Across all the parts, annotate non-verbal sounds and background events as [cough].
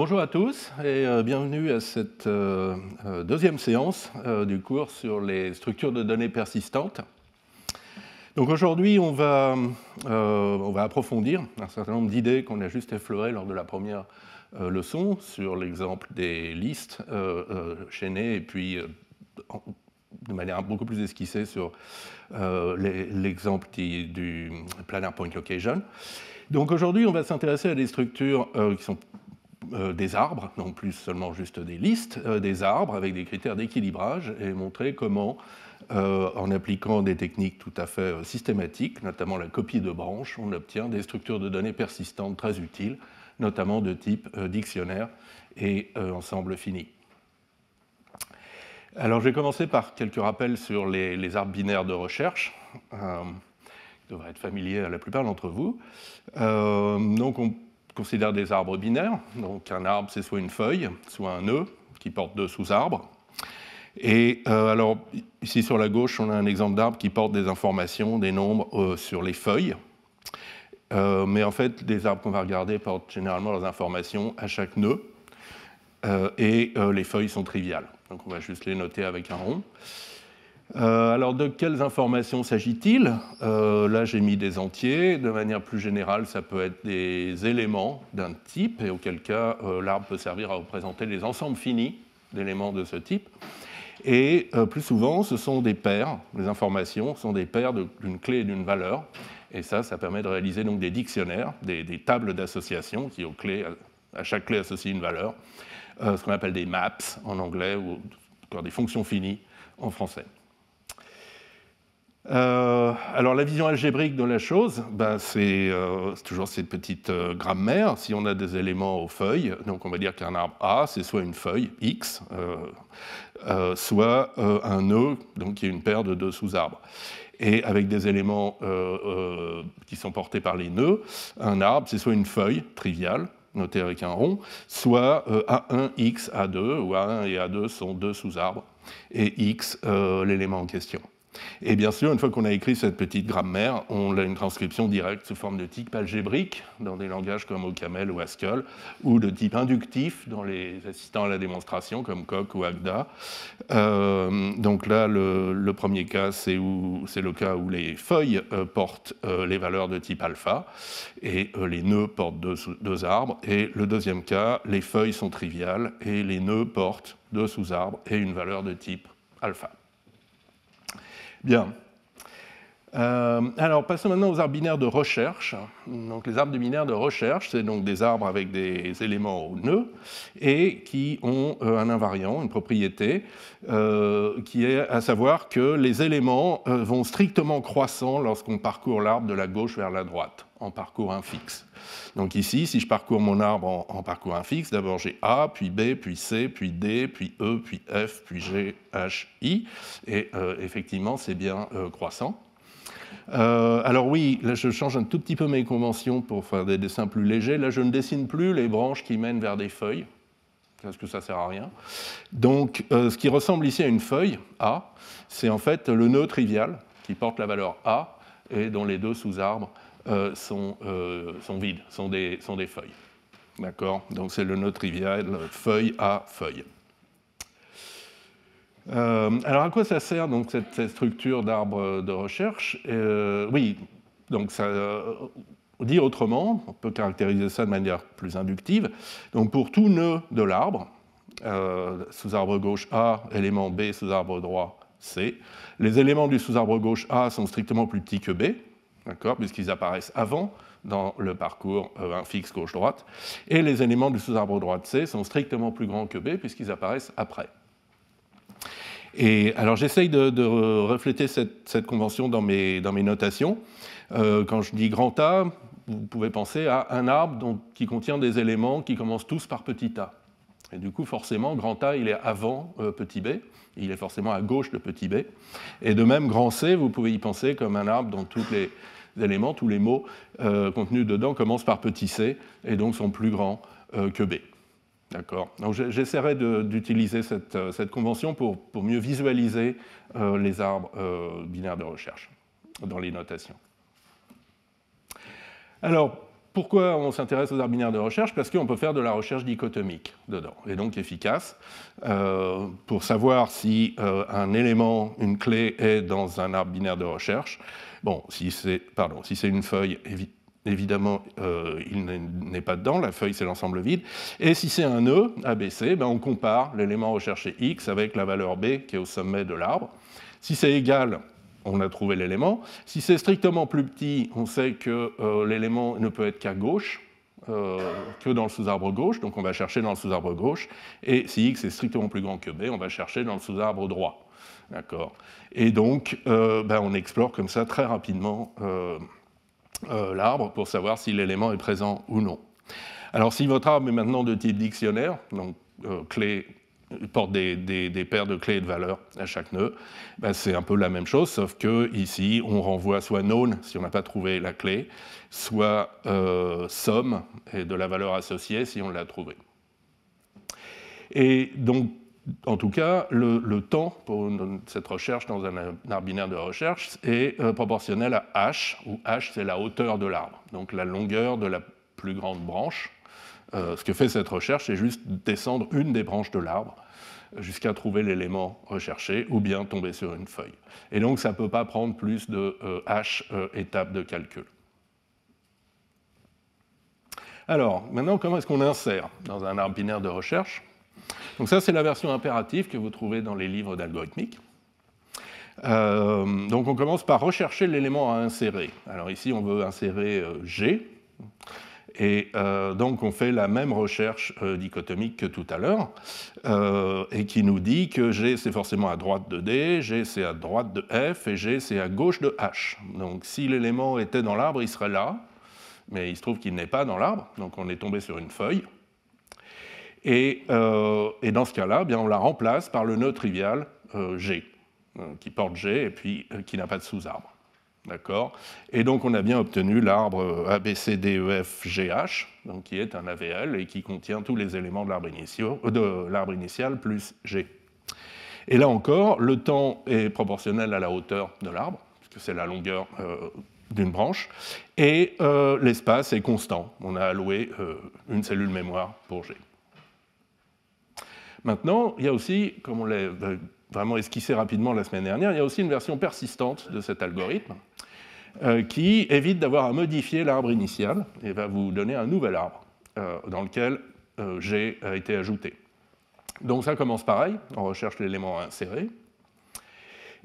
bonjour à tous et euh, bienvenue à cette euh, euh, deuxième séance du cours sur les structures de données persistantes. Donc aujourd'hui, on va, on va approfondir un certain nombre d'idées qu'on a juste effleurées lors de la première leçon sur l'exemple des listes chaînées et puis de manière beaucoup plus esquissée sur l'exemple du, du planar point location. Donc aujourd'hui, on va s'intéresser à des structures qui sont euh, des arbres, non plus seulement juste des listes, euh, des arbres avec des critères d'équilibrage et montrer comment, euh, en appliquant des techniques tout à fait systématiques, notamment la copie de branches, on obtient des structures de données persistantes très utiles, notamment de type dictionnaire et ensemble fini. Alors je vais commencer par quelques rappels sur les, arbres binaires de recherche qui devraient être familiers à la plupart d'entre vous. donc on considère des arbres binaires. Donc un arbre, c'est soit une feuille, soit un nœud qui porte deux sous-arbres. Et euh, alors, ici sur la gauche, on a un exemple d'arbre qui porte des informations, des nombres euh, sur les feuilles. Euh, mais en fait, les arbres qu'on va regarder portent généralement leurs informations à chaque nœud. et les feuilles sont triviales. Donc on va juste les noter avec un rond. Euh, alors de quelles informations s'agit-il euh, Là j'ai mis des entiers, de manière plus générale ça peut être des éléments d'un type, et auquel cas euh, l'arbre peut servir à représenter les ensembles finis d'éléments de ce type. Et plus souvent ce sont des paires, les informations sont des paires d'une clé et d'une valeur, et ça ça permet de réaliser donc des dictionnaires, des, tables d'association qui à chaque clé associent une valeur, ce qu'on appelle des maps en anglais ou encore des fonctions finies en français. Euh, alors la vision algébrique de la chose, ben, euh, c'est toujours cette petite euh, grammaire. Si on a des éléments aux feuilles, donc on va dire qu'un arbre A, c'est soit une feuille X, soit un nœud, donc qui est une paire de deux sous-arbres. Et avec des éléments qui sont portés par les nœuds, un arbre, c'est soit une feuille triviale, notée avec un rond, soit A1, X, A2, où A1 et A2 sont deux sous-arbres, et X, l'élément en question. Et bien sûr, une fois qu'on a écrit cette petite grammaire, on a une transcription directe sous forme de type algébrique dans des langages comme OCaml ou Haskell, ou de type inductif dans les assistants à la démonstration comme Coq ou Agda. Euh, donc là, le, premier cas, c'est le cas où les feuilles euh, portent euh, les valeurs de type alpha et les nœuds portent deux, deux arbres. Et le deuxième cas, les feuilles sont triviales et les nœuds portent deux sous-arbres et une valeur de type alpha. Bien. Euh, alors, passons maintenant aux arbres binaires de recherche. Donc, les arbres binaires de recherche, c'est donc des arbres avec des éléments au nœud et qui ont euh, un invariant, une propriété, euh, qui est à savoir que les éléments vont strictement croissant lorsqu'on parcourt l'arbre de la gauche vers la droite en parcours infixe. Donc ici, si je parcours mon arbre en, parcours infixe, d'abord j'ai A, puis B, puis C, puis D, puis E, puis F, puis G, H, I, et euh, effectivement c'est bien euh, croissant. Euh, alors oui, là je change un tout petit peu mes conventions pour faire des dessins plus légers. Là je ne dessine plus les branches qui mènent vers des feuilles, parce que ça sert à rien. Donc ce qui ressemble ici à une feuille, A, c'est en fait le nœud trivial qui porte la valeur A et dont les deux sous-arbres euh, sont, euh, sont, vides, sont des, sont des feuilles. D'accord Donc c'est le nœud trivial, feuille à feuille. Euh, alors à quoi ça sert donc cette, structure d'arbre de recherche Oui, donc ça, dit autrement, on peut caractériser ça de manière plus inductive. Donc pour tout nœud de l'arbre, sous arbre gauche A, élément B sous arbre droit C, les éléments du sous arbre gauche A sont strictement plus petits que B, puisqu'ils apparaissent avant dans le parcours infixe euh, gauche-droite. Et les éléments du sous-arbre droite C sont strictement plus grands que B, puisqu'ils apparaissent après. Et alors j'essaye de, refléter cette, convention dans mes, dans mes notations. Euh, quand je dis grand A, vous pouvez penser à un arbre dont, qui contient des éléments qui commencent tous par petit a. Et du coup, forcément, grand A, il est avant euh, petit b, il est forcément à gauche de petit b. Et de même, grand C, vous pouvez y penser comme un arbre dont toutes les, tous les mots euh, contenus dedans commencent par petit c et donc sont plus grands euh, que b. D'accord Donc j'essaierai d'utiliser euh, cette, convention pour, mieux visualiser les arbres binaires de recherche dans les notations. Alors, pourquoi on s'intéresse aux binaires de recherche Parce qu'on peut faire de la recherche dichotomique dedans, et donc efficace, euh, pour savoir si euh, un élément, une clé est dans un arbre binaire de recherche. Bon, si c'est si une feuille, évidemment, euh, il n'est pas dedans, la feuille c'est l'ensemble vide. Et si c'est un nœud, ABC, ben on compare l'élément recherché X avec la valeur B qui est au sommet de l'arbre. Si c'est égal on a trouvé l'élément. Si c'est strictement plus petit, on sait que euh, l'élément ne peut être qu'à gauche, euh, que dans le sous-arbre gauche, donc on va chercher dans le sous-arbre gauche. Et si x est strictement plus grand que b, on va chercher dans le sous-arbre droit. D'accord Et donc, euh, ben on explore comme ça très rapidement l'arbre pour savoir si l'élément est présent ou non. Alors, si votre arbre est maintenant de type dictionnaire, donc clé porte portent des, paires de clés et de valeurs à chaque nœud. Ben, c'est un peu la même chose, sauf que ici, on renvoie soit known, si on n'a pas trouvé la clé, soit euh, somme et de la valeur associée si on l'a trouvée. Et donc, en tout cas, le, temps pour cette recherche dans un arbre binaire de recherche est euh, proportionnel à h, où h c'est la hauteur de l'arbre, donc la longueur de la plus grande branche. Euh, ce que fait cette recherche, c'est juste descendre une des branches de l'arbre jusqu'à trouver l'élément recherché ou bien tomber sur une feuille. Et donc ça ne peut pas prendre plus de euh, H euh, étapes de calcul. Alors, maintenant, comment est-ce qu'on insère dans un arbre binaire de recherche Donc ça, c'est la version impérative que vous trouvez dans les livres d'algorithmique. donc on commence par rechercher l'élément à insérer. Alors ici, on veut insérer G. Et euh, donc on fait la même recherche euh, dichotomique que tout à l'heure, euh, et qui nous dit que G c'est forcément à droite de D, G c'est à droite de F, et G c'est à gauche de H. Donc si l'élément était dans l'arbre, il serait là, mais il se trouve qu'il n'est pas dans l'arbre, donc on est tombé sur une feuille. Et, dans ce cas-là, bien on la remplace par le nœud trivial G, qui porte G et puis qui n'a pas de sous-arbre. D'accord Et donc on a bien obtenu l'arbre ABCDEFGH, donc qui est un AVL et qui contient tous les éléments euh, de l'arbre initial, plus G. Et là encore, le temps est proportionnel à la hauteur de l'arbre, puisque c'est la longueur euh, d'une branche, et euh, l'espace est constant. On a alloué une cellule mémoire pour G. Maintenant, il y a aussi, comme on l'a vraiment esquissé rapidement la semaine dernière, il y a aussi une version persistante de cet algorithme, euh, qui évite d'avoir à modifier l'arbre initial et va vous donner un nouvel arbre euh, dans lequel j'ai euh, été ajouté. Donc ça commence pareil, on recherche l'élément à insérer.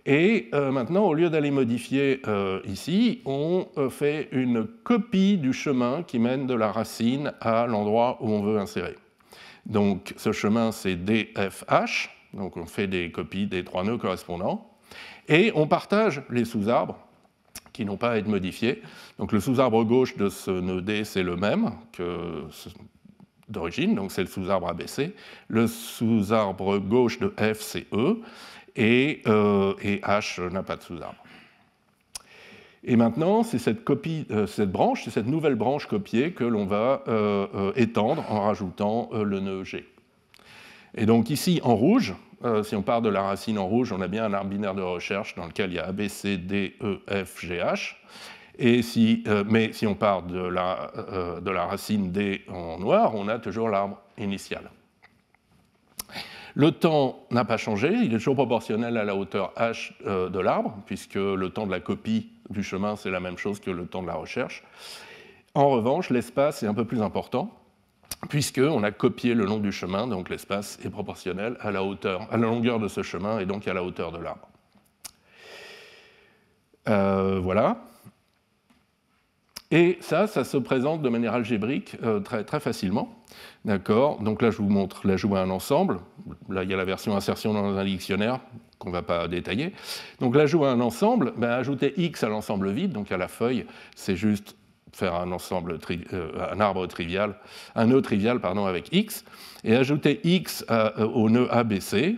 Et maintenant, au lieu d'aller modifier ici, on fait une copie du chemin qui mène de la racine à l'endroit où on veut insérer. Donc ce chemin, c'est DFH, donc on fait des copies des trois nœuds correspondants, et on partage les sous-arbres qui n'ont pas à être modifiés. Donc le sous-arbre gauche de ce nœud D, c'est le même que d'origine, donc c'est le sous-arbre ABC. Le sous-arbre gauche de F, c'est E, euh, et, H n'a pas de sous-arbre. Et maintenant, c'est cette, copie, euh, cette branche, c'est cette nouvelle branche copiée que l'on va euh, étendre en rajoutant le nœud G. Et donc ici, en rouge, euh, si on part de la racine en rouge, on a bien un arbre binaire de recherche dans lequel il y a A, B, C, D, E, F, G, H. Euh, mais si on part de la, euh, de la racine D en noir, on a toujours l'arbre initial. Le temps n'a pas changé, il est toujours proportionnel à la hauteur h de l'arbre, puisque le temps de la copie du chemin, c'est la même chose que le temps de la recherche. En revanche, l'espace est un peu plus important, puisqu'on a copié le long du chemin, donc l'espace est proportionnel à la hauteur, à la longueur de ce chemin et donc à la hauteur de l'arbre. Euh, voilà. Et ça, ça se présente de manière algébrique euh, très, facilement. D'accord Donc là, je vous montre, L'ajout à à un ensemble. Là, il y a la version insertion dans un dictionnaire qu'on ne va pas détailler. Donc la joue à un ensemble. Ben, ajouter x à l'ensemble vide, donc à la feuille, c'est juste faire un ensemble, euh, un arbre trivial, un nœud trivial pardon, avec x, et ajouter x euh, au nœud ABC,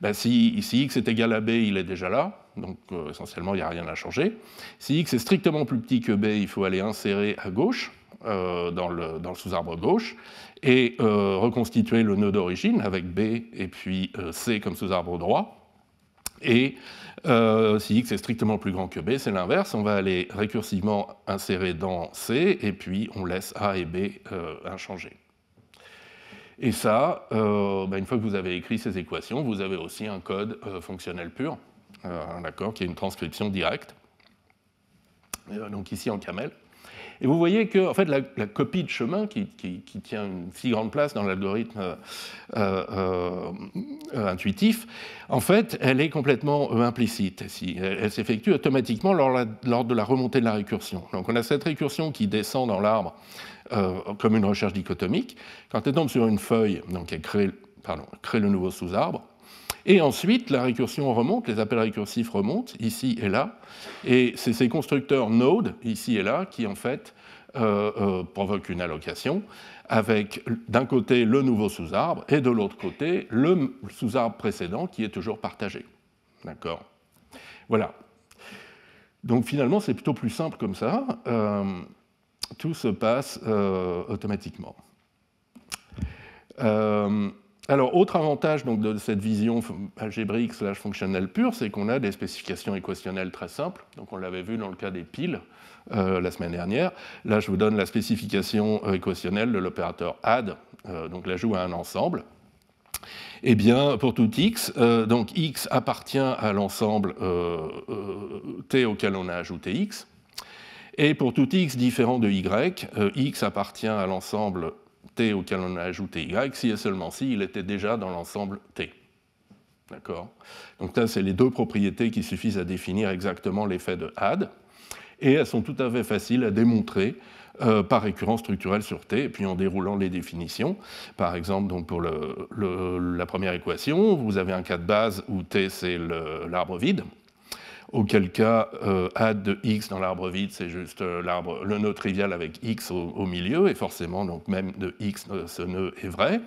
ben, si, si, x est égal à b, il est déjà là, donc euh, essentiellement il n'y a rien à changer. Si x est strictement plus petit que b, il faut aller insérer à gauche, dans le, dans le sous-arbre gauche, et reconstituer le nœud d'origine avec b et puis c comme sous-arbre droit. Et euh, si x est strictement plus grand que b, c'est l'inverse. On va aller récursivement insérer dans C, et puis on laisse a et b euh, inchangés. Et ça, euh, bah, une fois que vous avez écrit ces équations, vous avez aussi un code fonctionnel pur, d'accord, qui est une transcription directe. donc ici en camel. Et vous voyez que fait, la, copie de chemin, qui, tient une si grande place dans l'algorithme euh, euh, euh, intuitif, en fait, elle est complètement implicite. elle, s'effectue automatiquement lors, de la remontée de la récursion. Donc on a cette récursion qui descend dans l'arbre comme une recherche dichotomique. Quand elle tombe sur une feuille, donc elle crée le nouveau sous-arbre, et ensuite, la récursion remonte, les appels récursifs remontent, ici et là. Et c'est ces constructeurs node, ici et là, qui en fait euh, euh, provoquent une allocation, avec d'un côté le nouveau sous-arbre et de l'autre côté le sous-arbre précédent qui est toujours partagé. D'accord Voilà. Donc finalement, c'est plutôt plus simple comme ça. Euh, tout se passe automatiquement. Alors, autre avantage donc, de cette vision algébrique slash fonctionnelle pure, c'est qu'on a des spécifications équationnelles très simples. Donc, on l'avait vu dans le cas des piles euh, la semaine dernière. Là, je vous donne la spécification euh, équationnelle de l'opérateur add, euh, donc l'ajout à un ensemble. Eh bien, pour tout x, donc x appartient à l'ensemble t auquel on a ajouté x. Et pour tout x différent de y, x appartient à l'ensemble t auquel on a ajouté y si et seulement si il était déjà dans l'ensemble t. D'accord Donc ça, c'est les deux propriétés qui suffisent à définir exactement l'effet de Had, et elles sont tout à fait faciles à démontrer euh, par récurrence structurelle sur T, et puis en déroulant les définitions. Par exemple, donc pour la première équation, vous avez un cas de base où T, c'est l'arbre vide, auquel cas euh, add de x dans l'arbre vide, c'est juste euh, l'arbre, le nœud trivial avec x au, milieu, et forcément, donc même de x, euh, ce nœud est vrai.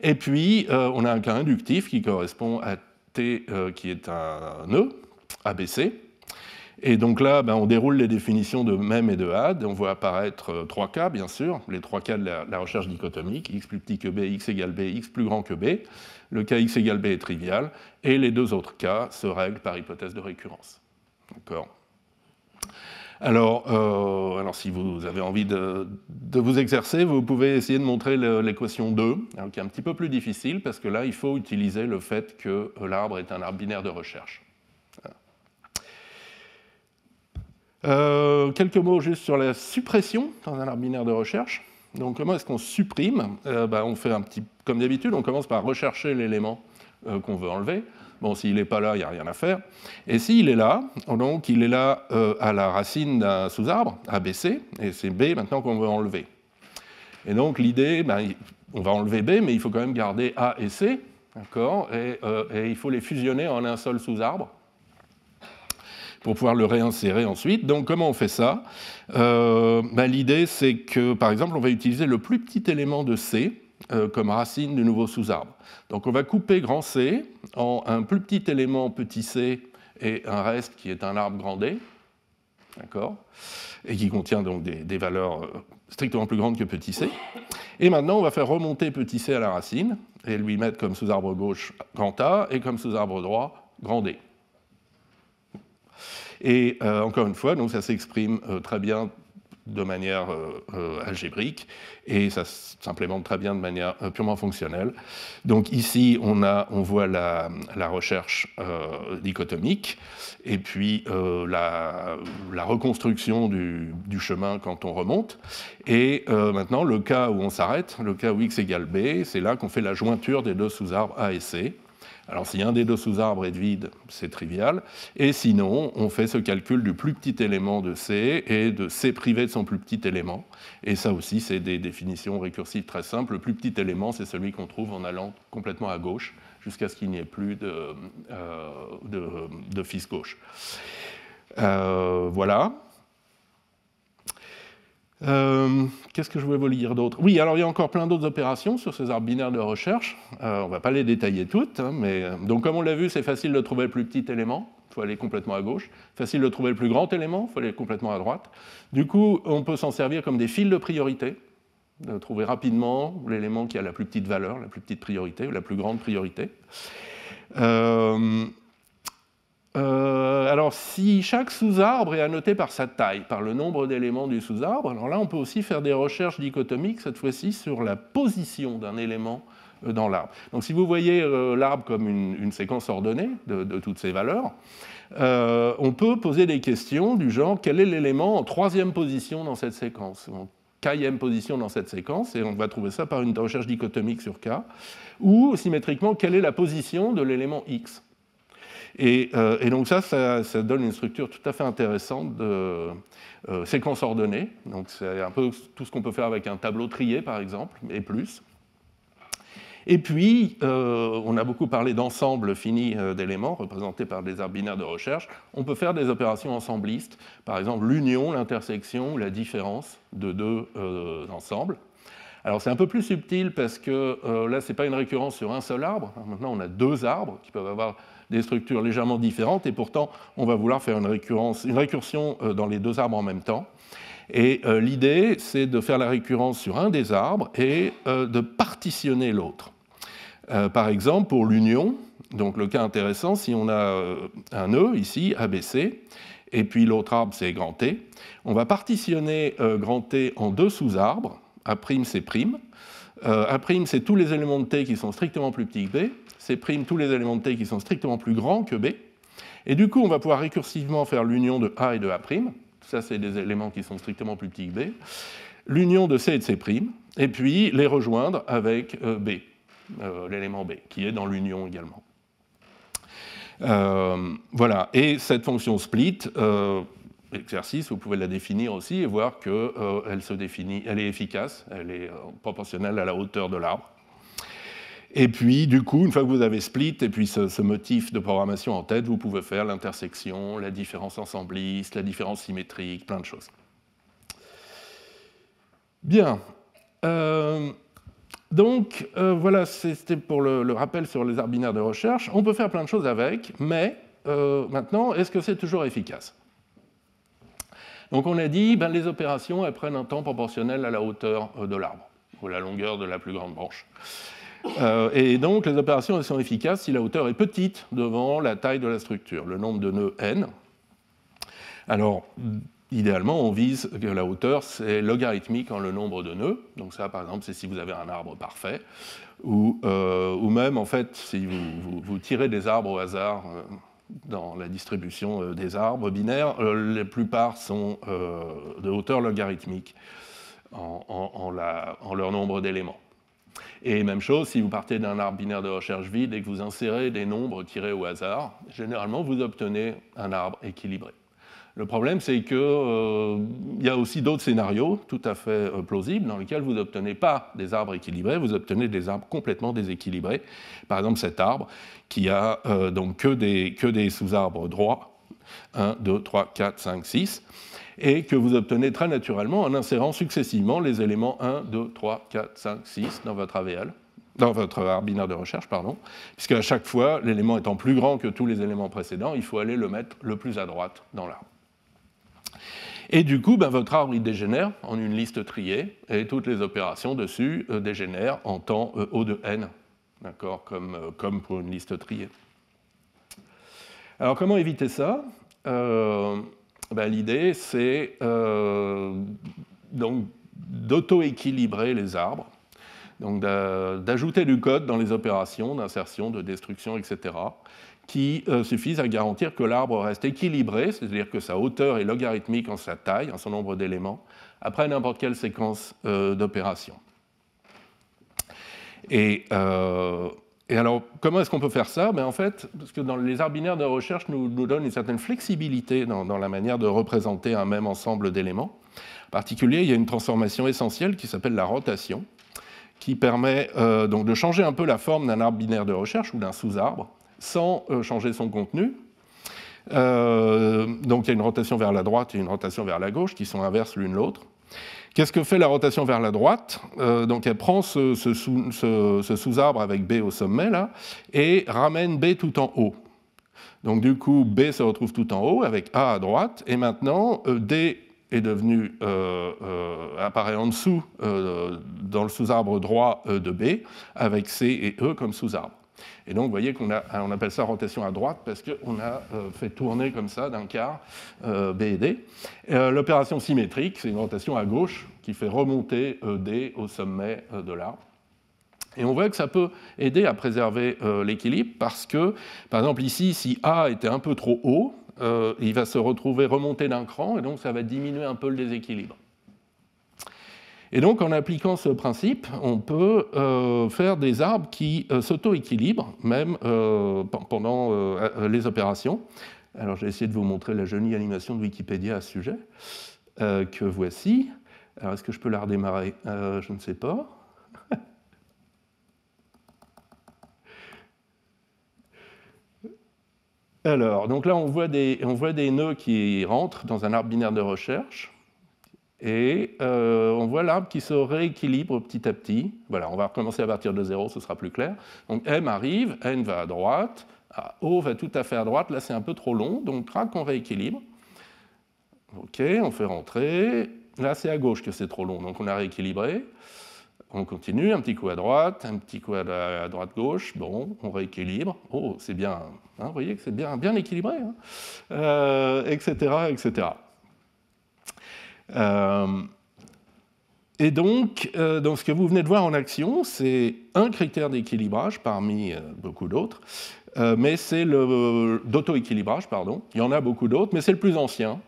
Et puis, on a un cas inductif qui correspond à T, qui est un nœud, ABC. Et donc là, ben, on déroule les définitions de même et de add. On voit apparaître trois cas, bien sûr, les trois cas de la, la recherche dichotomique, x plus petit que b, x égale b, x plus grand que b le cas x égale b est trivial, et les deux autres cas se règlent par hypothèse de récurrence. D'accord alors, euh, alors, si vous avez envie de, vous exercer, vous pouvez essayer de montrer l'équation 2, hein, qui est un petit peu plus difficile, parce que là, il faut utiliser le fait que l'arbre est un arbre binaire de recherche. Euh, quelques mots juste sur la suppression dans un arbre binaire de recherche. Donc, comment est-ce qu'on supprime euh, bah, On fait un petit comme d'habitude, on commence par rechercher l'élément euh, qu'on veut enlever. Bon, s'il n'est pas là, il n'y a rien à faire. Et s'il est là, donc il est là euh, à la racine d'un sous-arbre, ABC, et c'est B maintenant qu'on veut enlever. Et donc l'idée, ben, on va enlever B, mais il faut quand même garder A et C, d'accord euh, et, il faut les fusionner en un seul sous-arbre pour pouvoir le réinsérer ensuite. Donc comment on fait ça ben, L'idée, c'est que, par exemple, on va utiliser le plus petit élément de C, euh, comme racine du nouveau sous-arbre. Donc on va couper grand C en un plus petit élément petit c et un reste qui est un arbre grand D, d'accord, et qui contient donc des, valeurs euh, strictement plus grandes que petit c. Et maintenant on va faire remonter petit c à la racine et lui mettre comme sous-arbre gauche grand A et comme sous-arbre droit grand D. Et euh, encore une fois, donc ça s'exprime très bien de manière euh, euh, algébrique, et ça s'implémente très bien de manière euh, purement fonctionnelle. Donc ici, on, on voit la, recherche dichotomique, et puis la, reconstruction du, du, chemin quand on remonte. Et maintenant, le cas où on s'arrête, le cas où x égale b, c'est là qu'on fait la jointure des deux sous-arbres A et C. Alors si un des deux sous-arbres est vide, c'est trivial. Et sinon, on fait ce calcul du plus petit élément de C et de C privé de son plus petit élément. Et ça aussi, c'est des définitions récursives très simples. Le plus petit élément, c'est celui qu'on trouve en allant complètement à gauche jusqu'à ce qu'il n'y ait plus de, euh, fils gauche. Euh, voilà. Euh, qu'est-ce que je voulais vous lire d'autre Oui, alors il y a encore plein d'autres opérations sur ces arbres binaires de recherche. Euh, on ne va pas les détailler toutes, hein, mais euh, donc comme on l'a vu, c'est facile de trouver le plus petit élément, il faut aller complètement à gauche. Facile de trouver le plus grand élément, il faut aller complètement à droite. Du coup, on peut s'en servir comme des fils de priorité, de trouver rapidement l'élément qui a la plus petite valeur, la plus petite priorité, ou la plus grande priorité. Euh, euh, alors, si chaque sous-arbre est annoté par sa taille, par le nombre d'éléments du sous-arbre, alors là, on peut aussi faire des recherches dichotomiques, cette fois-ci, sur la position d'un élément euh, dans l'arbre. Donc, si vous voyez euh, l'arbre comme une, séquence ordonnée de, toutes ces valeurs, on peut poser des questions du genre quel est l'élément en troisième position dans cette séquence en quatrième position dans cette séquence, et on va trouver ça par une recherche dichotomique sur K, ou symétriquement, quelle est la position de l'élément X euh, et, donc ça, ça, donne une structure tout à fait intéressante de euh, séquences ordonnées. Donc c'est un peu tout ce qu'on peut faire avec un tableau trié, par exemple, et plus. Et puis, euh, on a beaucoup parlé d'ensemble fini euh, d'éléments représentés par des arbres binaires de recherche. On peut faire des opérations ensemblistes, par exemple l'union, l'intersection ou la différence de deux ensembles. Alors c'est un peu plus subtil parce que là, ce n'est pas une récurrence sur un seul arbre. Maintenant, on a deux arbres qui peuvent avoir des structures légèrement différentes, et pourtant on va vouloir faire une, récurrence, une récursion euh, dans les deux arbres en même temps. Et euh, l'idée, c'est de faire la récurrence sur un des arbres et euh, de partitionner l'autre. par exemple, pour l'union, donc le cas intéressant, si on a un nœud e ici, ABC, et puis l'autre arbre, c'est grand T, on va partitionner grand T en deux sous-arbres, A', c'est', A', c'est tous les éléments de T qui sont strictement plus petits que B, c'est prime tous les éléments de T qui sont strictement plus grands que B. Et du coup, on va pouvoir récursivement faire l'union de A et de A'. prime, Ça, c'est des éléments qui sont strictement plus petits que B. L'union de C et de C', et puis les rejoindre avec euh, B, euh, l'élément B, qui est dans l'union également. Euh, voilà. Et cette fonction split, exercice, vous pouvez la définir aussi et voir qu'elle se définit, elle est efficace, elle est proportionnelle à la hauteur de l'arbre. Et puis, du coup, une fois que vous avez split et puis ce, motif de programmation en tête, vous pouvez faire l'intersection, la différence ensembliste, la différence symétrique, plein de choses. Bien. Euh, donc, euh, voilà, c'était pour le, rappel sur les arbres binaires de recherche. On peut faire plein de choses avec, mais euh, maintenant, est-ce que c'est toujours efficace Donc, on a dit, ben, les opérations, elles prennent un temps proportionnel à la hauteur de l'arbre, ou la longueur de la plus grande branche. Euh, et donc, les opérations sont efficaces si la hauteur est petite devant la taille de la structure, le nombre de nœuds n. Alors, idéalement, on vise que la hauteur, c'est logarithmique en le nombre de nœuds. Donc ça, par exemple, c'est si vous avez un arbre parfait. Ou, euh, même, en fait, si vous, tirez des arbres au hasard euh, dans la distribution des arbres binaires, la plupart sont de hauteur logarithmique en, en leur nombre d'éléments. Et même chose, si vous partez d'un arbre binaire de recherche vide et que vous insérez des nombres tirés au hasard, généralement vous obtenez un arbre équilibré. Le problème, c'est qu'il euh, il y a aussi d'autres scénarios tout à fait euh, plausibles dans lesquels vous n'obtenez pas des arbres équilibrés, vous obtenez des arbres complètement déséquilibrés. Par exemple, cet arbre qui a euh, donc que des sous-arbres droits, 1, 2, 3, 4, 5, 6 et que vous obtenez très naturellement en insérant successivement les éléments 1, 2, 3, 4, 5, 6 dans votre AVL dans votre arbre binaire de recherche, pardon, puisque à chaque fois, l'élément étant plus grand que tous les éléments précédents, il faut aller le mettre le plus à droite dans l'arbre. Et du coup, ben, votre arbre, dégénère en une liste triée, et toutes les opérations dessus euh, dégénèrent en temps O euh, de n, d'accord, comme, euh, comme, pour une liste triée. Alors, comment éviter ça ben, l'idée, c'est euh, donc d'auto-équilibrer les arbres, donc d'ajouter du code dans les opérations d'insertion, de destruction, etc., qui euh, suffisent à garantir que l'arbre reste équilibré, c'est-à-dire que sa hauteur est logarithmique en sa taille, en son nombre d'éléments, après n'importe quelle séquence euh, d'opérations. Et et alors, comment est-ce qu'on peut faire ça ben, En fait, parce que dans les arbres binaires de recherche nous, nous donnent une certaine flexibilité dans, la manière de représenter un même ensemble d'éléments. En particulier, il y a une transformation essentielle qui s'appelle la rotation, qui permet euh, donc de changer un peu la forme d'un arbre binaire de recherche ou d'un sous-arbre sans euh, changer son contenu. Euh, donc il y a une rotation vers la droite et une rotation vers la gauche qui sont inverses l'une l'autre. Qu'est-ce que fait la rotation vers la droite euh, Donc elle prend ce, sous-arbre avec B au sommet, là, et ramène B tout en haut. Donc du coup, B se retrouve tout en haut avec A à droite, et maintenant euh, D est devenu, euh, apparaît en dessous dans le sous-arbre droit de B, avec C et E comme sous-arbre. Et donc, vous voyez qu'on on appelle ça rotation à droite parce qu'on a euh, fait tourner comme ça d'un quart euh, B et D. Euh, l'opération symétrique, c'est une rotation à gauche qui fait remonter D au sommet de l'arbre. Et on voit que ça peut aider à préserver l'équilibre parce que, par exemple, ici, si A était un peu trop haut, il va se retrouver remonté d'un cran et donc ça va diminuer un peu le déséquilibre. Et donc, en appliquant ce principe, on peut euh, faire des arbres qui euh, s'auto-équilibrent, même euh, pendant les opérations. Alors, j'ai essayé de vous montrer la jolie animation de Wikipédia à ce sujet, que voici. Alors, est-ce que je peux la redémarrer Je ne sais pas. [laughs] Alors, donc là, on voit, des, on voit des nœuds qui rentrent dans un arbre binaire de recherche. Et euh, on voit l'arbre qui se rééquilibre petit à petit. Voilà, on va recommencer à partir de zéro, ce sera plus clair. Donc M arrive, N va à droite, O va tout à fait à droite, là c'est un peu trop long, donc crac, on rééquilibre. OK, on fait rentrer. Là c'est à gauche que c'est trop long, donc on a rééquilibré. On continue, un petit coup à droite, un petit coup à, droite-gauche, bon, on rééquilibre. Oh, c'est bien, hein, vous voyez que c'est bien, bien équilibré, etc., hein. euh, etc. Euh, et donc, euh, dans ce que vous venez de voir en action, c'est un critère d'équilibrage parmi euh, beaucoup d'autres, mais c'est le d'auto-équilibrage, pardon. Il y en a beaucoup d'autres, mais c'est le plus ancien.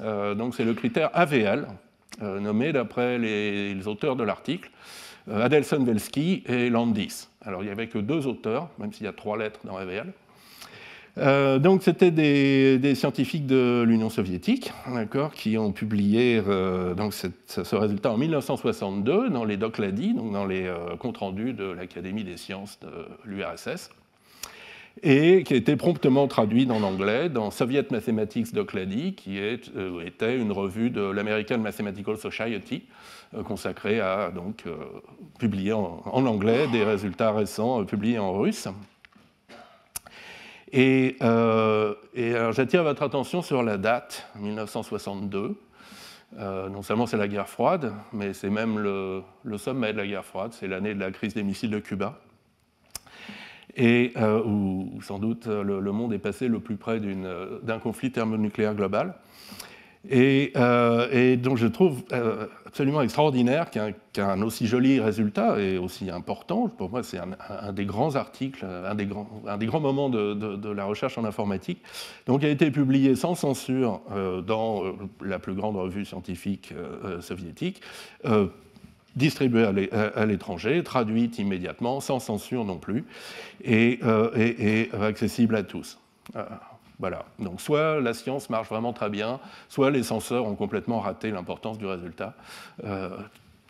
donc, c'est le critère AVL, nommé d'après les, les, auteurs de l'article, Adelson-Velsky et Landis. Alors, il n'y avait que deux auteurs, même s'il y a trois lettres dans AVL. Euh, donc c'était des, scientifiques de l'Union soviétique, qui ont publié euh, donc ce résultat en 1962 dans les DOCLADI, donc dans les euh, comptes rendus de l'Académie des sciences de l'URSS, et qui a été promptement traduit en anglais dans Soviet Mathematics DOCLADI, qui était une revue de l'American Mathematical Society consacrée à donc publier en, anglais des résultats récents publiés en russe. Et, euh, j'attire votre attention sur la date, 1962. Euh, non seulement c'est la guerre froide, mais c'est même le, sommet de la guerre froide, c'est l'année de la crise des missiles de Cuba, et euh, où sans doute le, monde est passé le plus près d'un conflit thermonucléaire global. Euh, et, donc je trouve euh, absolument extraordinaire qu'un aussi joli résultat et aussi important. Pour moi, c'est un, des grands articles, un des grands, un des grands moments de, la recherche en informatique. Donc, il a été publié sans censure euh, dans la plus grande revue scientifique soviétique distribué à l'étranger, traduite immédiatement, sans censure non plus, et accessible à tous. Voilà. Donc soit la science marche vraiment très bien, soit les senseurs ont complètement raté l'importance du résultat. Euh,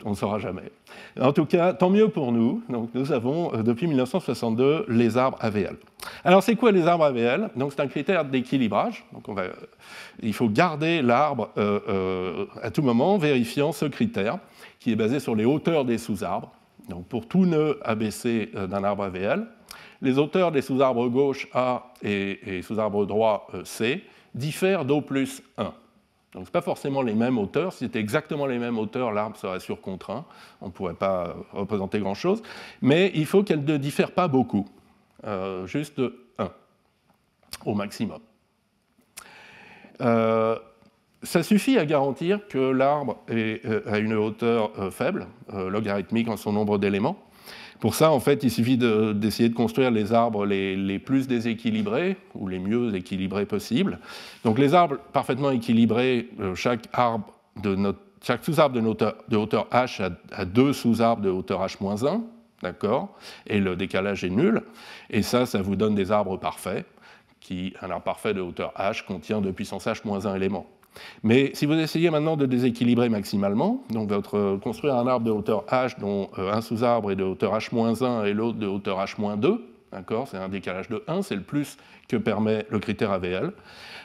on ne saura jamais. En tout cas, tant mieux pour nous. nous avons, euh, depuis 1962, les arbres AVL. Alors, c'est quoi les arbres AVL C'est un critère d'équilibrage. il faut garder l'arbre euh, à tout moment, vérifiant ce critère, qui est basé sur les hauteurs des sous-arbres. Donc, pour tout nœud ABC d'un arbre AVL, les hauteurs des sous-arbres gauche A et, sous-arbres droit euh, C diffèrent d'O plus 1. Donc ce pas forcément les mêmes hauteurs, Si c'était exactement les mêmes hauteurs, l'arbre serait surcontraint. On ne pourrait pas euh, représenter grand-chose. Mais il faut qu'elles ne diffèrent pas beaucoup. Euh, juste 1 au maximum. ça suffit à garantir que l'arbre a une hauteur faible, logarithmique en son nombre d'éléments, pour ça, en fait, il suffit d'essayer de, construire les arbres les, plus déséquilibrés ou les mieux équilibrés possibles. Donc les arbres parfaitement équilibrés, euh, chaque arbre de notre chaque sous-arbre de, hauteur h a, deux sous-arbres de hauteur h-1, d'accord Et le décalage est nul. Et ça, ça vous donne des arbres parfaits, qui, un arbre parfait de hauteur h contient 2 puissance h-1 éléments. Mais si vous essayez maintenant de déséquilibrer maximalement, donc construire un arbre de hauteur h dont euh, un sous-arbre est de hauteur h-1 et l'autre de hauteur h-2, C'est un décalage de 1, c'est le plus que permet le critère AVL.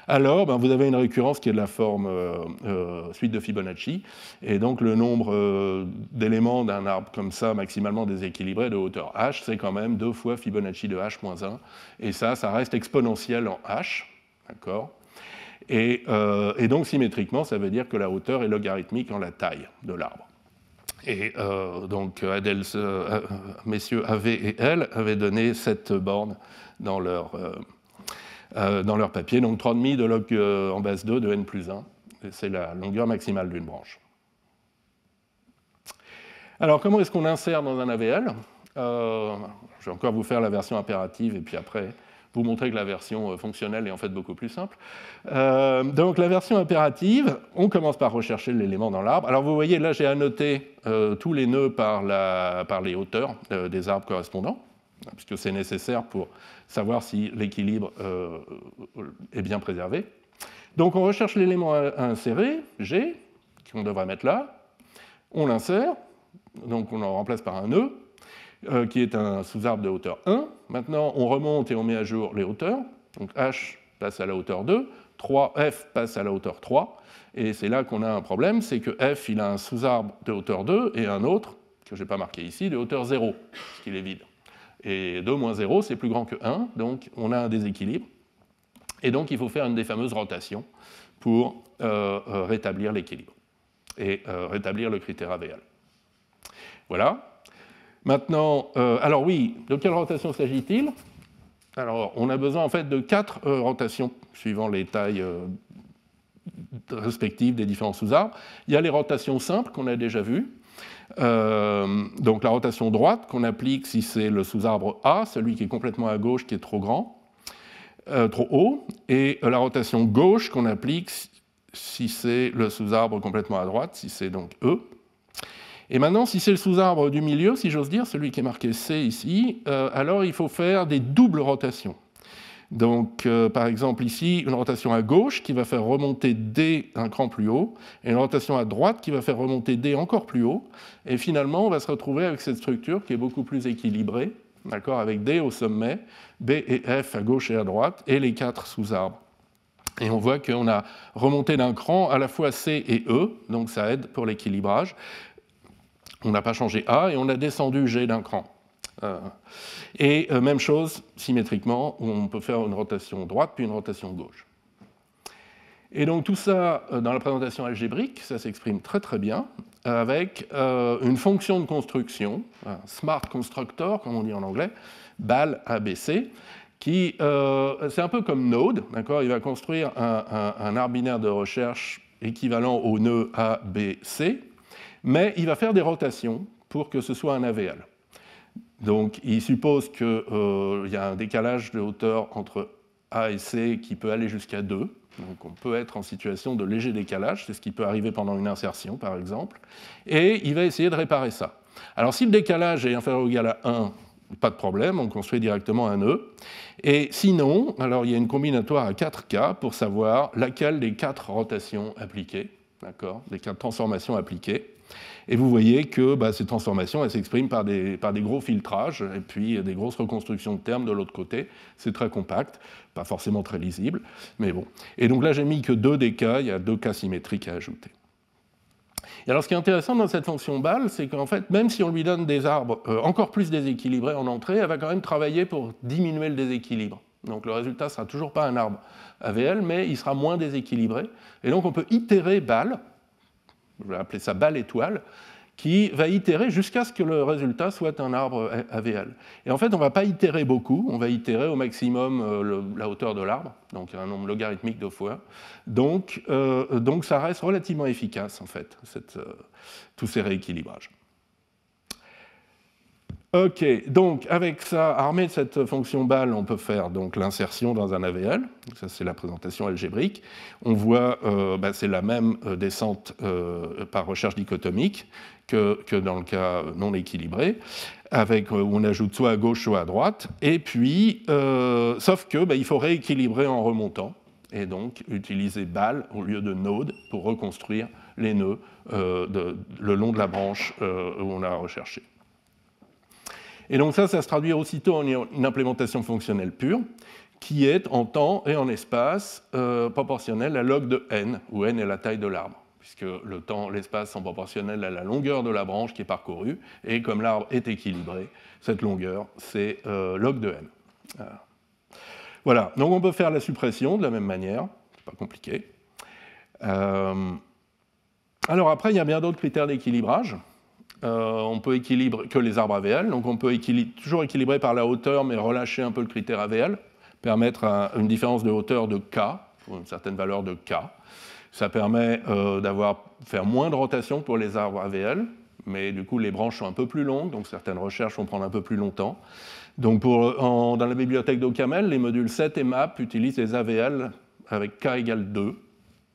Alors, ben, vous avez une récurrence qui est de la forme euh, euh, suite de Fibonacci, et donc le nombre d'éléments d'un arbre comme ça, maximalement déséquilibré de hauteur h, c'est quand même 2 fois Fibonacci de h-1, et ça, ça reste exponentiel en h, d'accord euh, et, donc symétriquement, ça veut dire que la hauteur est logarithmique en la taille de l'arbre. Et euh, donc euh, messieurs AV et L avaient donné cette borne dans leur, dans leur papier, donc 3,5 de log en base 2 de n plus 1. C'est la longueur maximale d'une branche. Alors comment est-ce qu'on insère dans un AVL Je vais encore vous faire la version impérative et puis après vous montrer que la version euh, fonctionnelle est en fait beaucoup plus simple. Euh, donc la version impérative, on commence par rechercher l'élément dans l'arbre. Alors vous voyez, là j'ai annoté euh, tous les nœuds par, les hauteurs des arbres correspondants, puisque c'est nécessaire pour savoir si l'équilibre est bien préservé. Donc on recherche l'élément à, à insérer, G, qu'on devrait mettre là, on l'insère, donc on le remplace par un nœud, euh, qui est un sous-arbre de hauteur 1. Maintenant, on remonte et on met à jour les hauteurs. Donc H passe à la hauteur 2, 3, F passe à la hauteur 3. Et c'est là qu'on a un problème, c'est que F, il a un sous-arbre de hauteur 2 et un autre, que je n'ai pas marqué ici, de hauteur 0, parce qu'il est vide. Et 2 moins 0, c'est plus grand que 1, donc on a un déséquilibre. Et donc il faut faire une des fameuses rotations pour euh, euh, rétablir l'équilibre et rétablir le critère AVL. Voilà, Maintenant, euh, alors oui, de quelle rotation s'agit-il Alors, on a besoin en fait de quatre euh, rotations, suivant les tailles euh, respectives des différents sous-arbres. Il y a les rotations simples qu'on a déjà vues. donc la rotation droite qu'on applique si c'est le sous-arbre A, celui qui est complètement à gauche, qui est trop grand, trop haut, et la rotation gauche qu'on applique si c'est le sous-arbre complètement à droite, si c'est donc E. Et maintenant, si c'est le sous-arbre du milieu, si j'ose dire, celui qui est marqué C ici, euh, alors il faut faire des doubles rotations. Donc, euh, par exemple, ici, une rotation à gauche qui va faire remonter D d'un cran plus haut, et une rotation à droite qui va faire remonter D encore plus haut. Et finalement, on va se retrouver avec cette structure qui est beaucoup plus équilibrée, d'accord, avec D au sommet, B et F à gauche et à droite, et les quatre sous-arbres. Et on voit qu'on a remonté d'un cran à la fois C et E, donc ça aide pour l'équilibrage. On n'a pas changé A et on a descendu G d'un cran. Euh, et euh, même chose symétriquement, on peut faire une rotation droite puis une rotation gauche. Et donc tout ça, euh, dans la présentation algébrique, ça s'exprime très très bien avec une fonction de construction, smart constructor, comme on dit en anglais, BAL ABC, qui, c'est un peu comme Node, d'accord Il va construire un, un, un, arbinaire de recherche équivalent au nœud ABC, mais il va faire des rotations pour que ce soit un AVL. Donc il suppose qu'il euh, y a un décalage de hauteur entre A et C qui peut aller jusqu'à 2. Donc on peut être en situation de léger décalage, c'est ce qui peut arriver pendant une insertion par exemple. Et il va essayer de réparer ça. Alors si le décalage est inférieur ou égal à 1, pas de problème, on construit directement un nœud. E. Et sinon, alors il y a une combinatoire à 4 cas pour savoir laquelle des 4 rotations appliquées, d'accord, des quatre transformations appliquées. Et vous voyez que bah, ces transformations, elles s'expriment par des, par des gros filtrages et puis des grosses reconstructions de termes de l'autre côté. C'est très compact, pas forcément très lisible, mais bon. Et donc là, j'ai mis que deux des cas, il y a deux cas symétriques à ajouter. Et alors, ce qui est intéressant dans cette fonction BAL, c'est qu'en fait, même si on lui donne des arbres euh, encore plus déséquilibrés en entrée, elle va quand même travailler pour diminuer le déséquilibre. Donc le résultat ne sera toujours pas un arbre AVL, mais il sera moins déséquilibré. Et donc on peut itérer BAL je vais appeler ça balle étoile, qui va itérer jusqu'à ce que le résultat soit un arbre AVL. Et en fait, on ne va pas itérer beaucoup, on va itérer au maximum euh, la hauteur de l'arbre, donc un nombre logarithmique de fois. Donc, euh, donc ça reste relativement efficace, en fait, cette, euh, tous ces rééquilibrages. Ok, donc avec ça, armé de cette fonction BAL, on peut faire l'insertion dans un AVL. ça, c'est la présentation algébrique. On voit, euh, bah, c'est la même euh, descente euh, par recherche dichotomique que, dans le cas non équilibré, avec euh, où on ajoute soit à gauche, soit à droite. Et puis, sauf que bah, il faut rééquilibrer en remontant, et donc utiliser BAL au lieu de node pour reconstruire les nœuds le long de la branche où on a recherché. Et donc ça, ça se traduit aussitôt en une implémentation fonctionnelle pure, qui est en temps et en espace euh, proportionnelle à log de n, où n est la taille de l'arbre, puisque le temps, l'espace sont proportionnels à la longueur de la branche qui est parcourue, et comme l'arbre est équilibré, cette longueur, c'est euh, log de n. Voilà. donc on peut faire la suppression de la même manière, c'est pas compliqué. Euh, alors après, il y a bien d'autres critères d'équilibrage. Euh, on peut équilibrer que les arbres AVL, donc on peut toujours équilibrer par la hauteur, mais relâcher un peu le critère AVL, permettre une différence de hauteur de K, une certaine valeur de K. Ça permet euh, d'avoir faire moins de rotation pour les arbres AVL, mais du coup les branches sont un peu plus longues, donc certaines recherches vont prendre un peu plus longtemps. Donc dans la bibliothèque d'OCaml, les modules 7 et MAP utilisent des AVL avec K égale 2,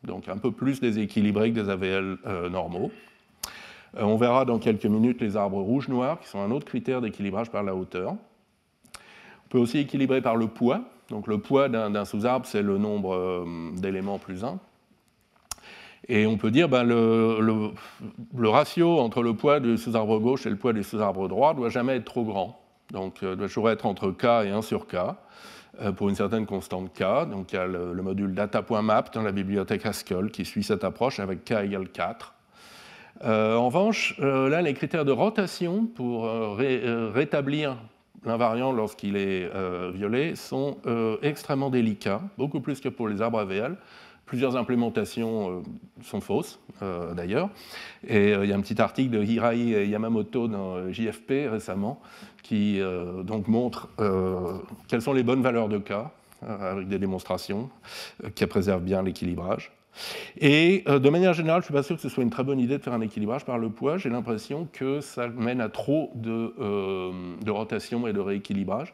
donc un peu plus déséquilibré que des AVL euh, normaux. Euh, on verra dans quelques minutes les arbres rouges-noirs, qui sont un autre critère d'équilibrage par la hauteur. On peut aussi équilibrer par le poids. Donc le poids d'un sous-arbre, c'est le nombre euh, d'éléments plus 1. Et on peut dire que ben, le, ratio entre le poids du sous-arbre gauche et le poids du sous-arbre droit ne doit jamais être trop grand. Donc euh, doit toujours être entre k et 1 sur k pour une certaine constante k. Donc il y a le, le module data.map dans la bibliothèque Haskell qui suit cette approche avec k égale 4. Euh, en revanche, euh, là, les critères de rotation pour euh, rétablir l'invariant lorsqu'il est violé sont extrêmement délicats, beaucoup plus que pour les arbres AVL. Plusieurs implémentations sont fausses, d'ailleurs. Et il y a un petit article de Hirai et Yamamoto dans JFP récemment qui donc montre quelles sont les bonnes valeurs de cas avec des démonstrations qui préservent bien l'équilibrage. Et euh, de manière générale, je ne suis pas sûr que ce soit une très bonne idée de faire un équilibrage par le poids. J'ai l'impression que ça mène à trop de, euh, rotation et de rééquilibrage.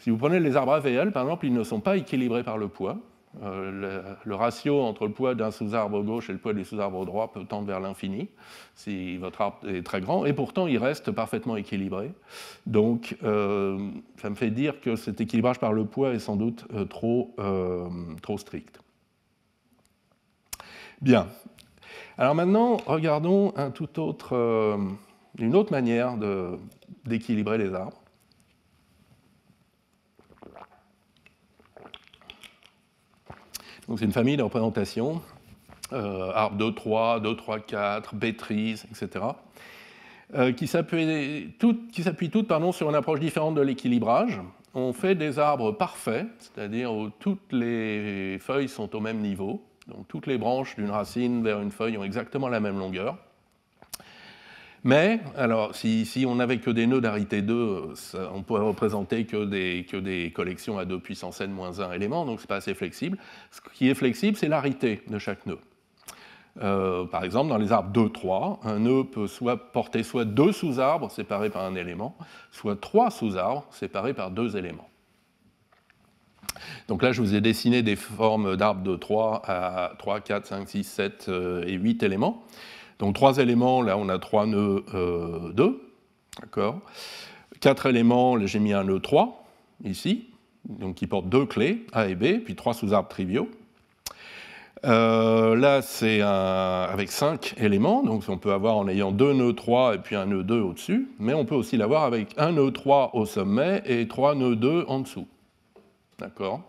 Si vous prenez les arbres AVL, par exemple, ils ne sont pas équilibrés par le poids. Euh, le, ratio entre le poids d'un sous-arbre gauche et le poids du sous-arbre droit peut tendre vers l'infini si votre arbre est très grand, et pourtant il reste parfaitement équilibré. Donc ça me fait dire que cet équilibrage par le poids est sans doute trop strict. Bien. Alors maintenant, regardons euh, une autre manière d'équilibrer les arbres. c'est une famille de représentations, euh, arbres arbre 2, 3, 2, 3, 4, bêtrise, etc., qui s'appuient toutes pardon, sur une approche différente de l'équilibrage. On fait des arbres parfaits, c'est-à-dire où toutes les feuilles sont au même niveau, donc toutes les branches d'une racine vers une feuille ont exactement la même longueur. Mais, alors, si, on n'avait que des nœuds d'arité 2, on pourrait représenter que des, collections à 2 puissance n moins 1 élément, donc ce n'est pas assez flexible. Ce qui est flexible, c'est l'arité de chaque nœud. Euh, par exemple, dans les arbres 2-3, un nœud peut soit porter soit deux sous-arbres séparés par un élément, soit trois sous-arbres séparés par deux éléments. Donc là, je vous ai dessiné des formes d'arbres de 3 à 3, 4, 5, 6, 7 et 8 éléments. Donc 3 éléments, là on a 3 nœuds 2, euh, d'accord 4 éléments, j'ai mis un nœud 3 ici, donc qui porte deux clés, A et B, puis 3 sous-arbres triviaux. Euh, là, c'est avec 5 éléments, donc on peut avoir en ayant deux nœuds 3 et puis un nœud 2 au-dessus, mais on peut aussi l'avoir avec un nœud 3 au sommet et 3 nœuds 2 en dessous. D'accord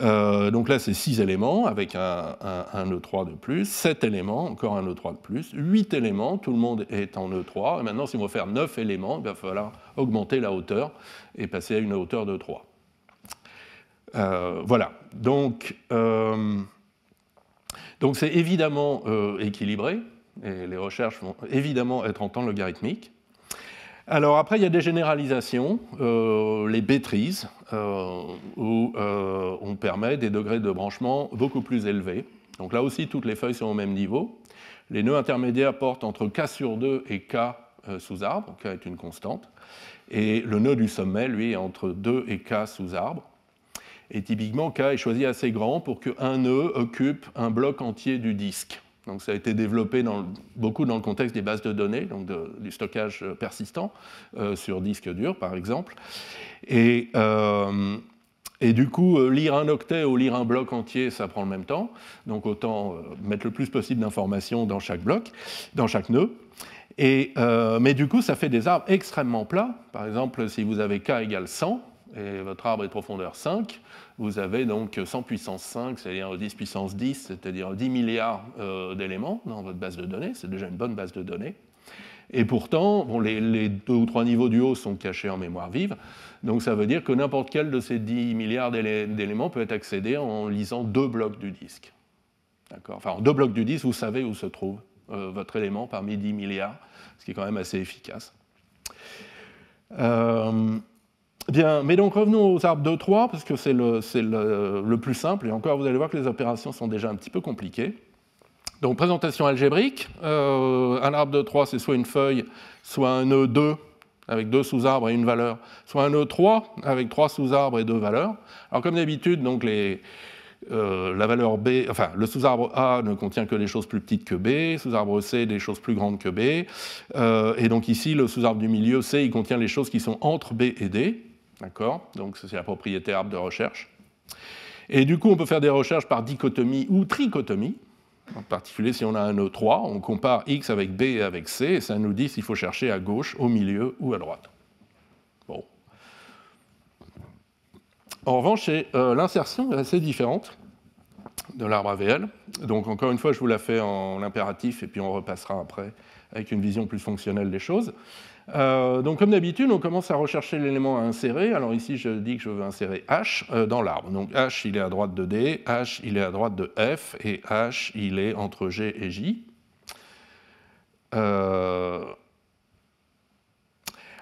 euh, donc là, c'est 6 éléments avec un, un, E3 de plus, 7 éléments, encore un E3 de plus, 8 éléments, tout le monde est en E3. Et maintenant, si on veut faire 9 éléments, il va falloir augmenter la hauteur et passer à une hauteur de 3. Euh, voilà, donc euh, donc c'est évidemment équilibré, et les recherches vont évidemment être en temps logarithmique. Alors après, il y a des généralisations, euh, les bêtrises, euh, où euh, on permet des degrés de branchement beaucoup plus élevés. Donc là aussi, toutes les feuilles sont au même niveau. Les nœuds intermédiaires portent entre K sur 2 et K sous arbre, K est une constante. Et le nœud du sommet, lui, est entre 2 et K sous arbre. Et typiquement, K est choisi assez grand pour qu'un nœud occupe un bloc entier du disque. Donc ça a été développé beaucoup dans le contexte des bases de données, donc du stockage euh, persistant euh, sur disque dur par exemple. Et, euh, du coup, lire un octet ou lire un bloc entier, ça prend le même temps. Donc autant mettre le plus possible d'informations dans chaque bloc, dans chaque nœud. Et, mais du coup, ça fait des arbres extrêmement plats. Par exemple, si vous avez k égale 100 et votre arbre est de profondeur 5, vous avez donc 100 puissance 5, c'est-à-dire 10 puissance 10, c'est-à-dire 10 milliards euh, d'éléments dans votre base de données. C'est déjà une bonne base de données. Et pourtant, bon, les, deux ou trois niveaux du haut sont cachés en mémoire vive. Donc ça veut dire que n'importe quel de ces 10 milliards d'éléments peut être accédé en lisant deux blocs du disque. Enfin, en deux blocs du disque, vous savez où se trouve euh, votre élément parmi 10 milliards, ce qui est quand même assez efficace. Euh, Bien, mais donc revenons aux arbres de 3, parce que c'est le, plus simple, et encore vous allez voir que les opérations sont déjà un petit peu compliquées. Donc présentation algébrique, euh, un arbre de 3 c'est soit une feuille, soit un nœud 2 avec deux sous-arbres et une valeur, soit un nœud 3 avec trois sous-arbres et deux valeurs. Alors comme d'habitude, donc euh, la valeur B, enfin le sous-arbre A ne contient que les choses plus petites que B, sous-arbre C des choses plus grandes que B, euh, et donc ici le sous-arbre du milieu C il contient les choses qui sont entre B et D, D'accord Donc, c'est la propriété arbre de recherche. Et du coup, on peut faire des recherches par dichotomie ou trichotomie. En particulier, si on a un e O3, on compare X avec B et avec C, et ça nous dit s'il faut chercher à gauche, au milieu ou à droite. Bon. En revanche, euh, l'insertion est assez différente de l'arbre AVL. Donc, encore une fois, je vous la fais en impératif, et puis on repassera après avec une vision plus fonctionnelle des choses. Euh, donc comme d'habitude, on commence à rechercher l'élément à insérer. Alors ici, je dis que je veux insérer H euh, dans l'arbre. Donc H, il est à droite de D, H, il est à droite de F, et H, il est entre G et J. Euh,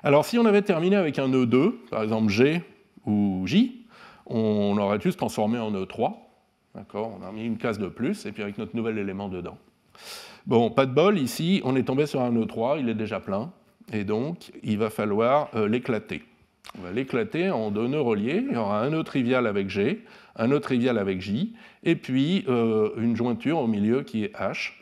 alors si on avait terminé avec un E2, par exemple G ou J, on aurait juste transformé en E3. D'accord On a mis une case de plus, et puis avec notre nouvel élément dedans. Bon, pas de bol, ici, on est tombé sur un E3, il est déjà plein et donc il va falloir euh, l'éclater. On va l'éclater en deux nœuds reliés, il y aura un nœud trivial avec G, un nœud trivial avec J, et puis euh, une jointure au milieu qui est H.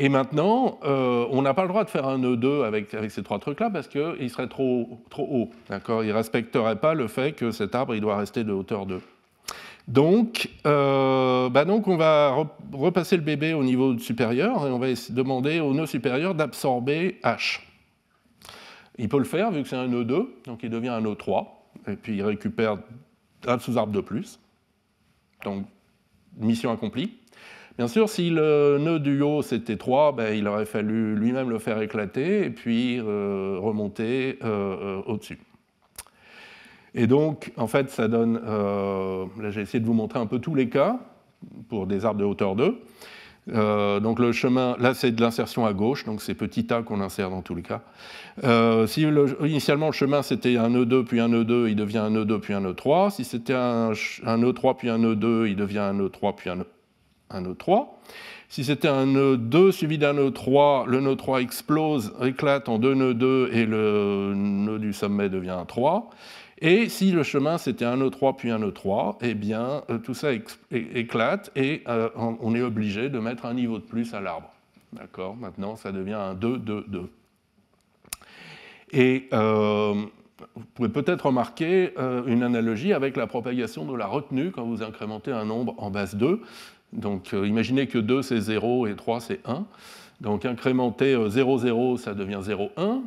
Et maintenant, euh, on n'a pas le droit de faire un nœud 2 avec, ces trois trucs-là parce qu'il serait trop, trop haut. il ne respecterait pas le fait que cet arbre il doit rester de hauteur 2. Donc, euh, bah donc on va repasser le bébé au niveau supérieur et on va demander au nœud supérieur d'absorber H. Il peut le faire vu que c'est un nœud 2, donc il devient un nœud 3, et puis il récupère un sous-arbre de plus. Donc, mission accomplie. Bien sûr, si le nœud du haut c'était 3, bah, il aurait fallu lui-même le faire éclater et puis euh, remonter euh, au-dessus. Et donc, en fait, ça donne. Euh, là, j'ai essayé de vous montrer un peu tous les cas pour des arbres de hauteur 2. Euh, donc le chemin, là c'est de l'insertion à gauche, donc c'est petit a qu'on insère dans tous les cas. Euh, si initialement le chemin c'était un E2 puis un E2, il devient un E2 puis un E3. Si c'était un, un, E3 puis un E2, il devient un E3 puis un, e, nœud 3 e Si c'était un nœud e suivi d'un nœud 3, le nœud 3 explose, éclate en deux nœuds 2 et le nœud du sommet devient un 3. Et si le chemin c'était un E3 puis un E3, eh bien euh, tout ça éclate et euh, on est obligé de mettre un niveau de plus à l'arbre. D'accord Maintenant ça devient un 2, 2, 2. Et euh, vous pouvez peut-être remarquer une analogie avec la propagation de la retenue quand vous incrémentez un nombre en base 2. Donc imaginez que 2 c'est 0 et 3 c'est 1. Donc incrémenter 0,0, euh, ça devient 0,1,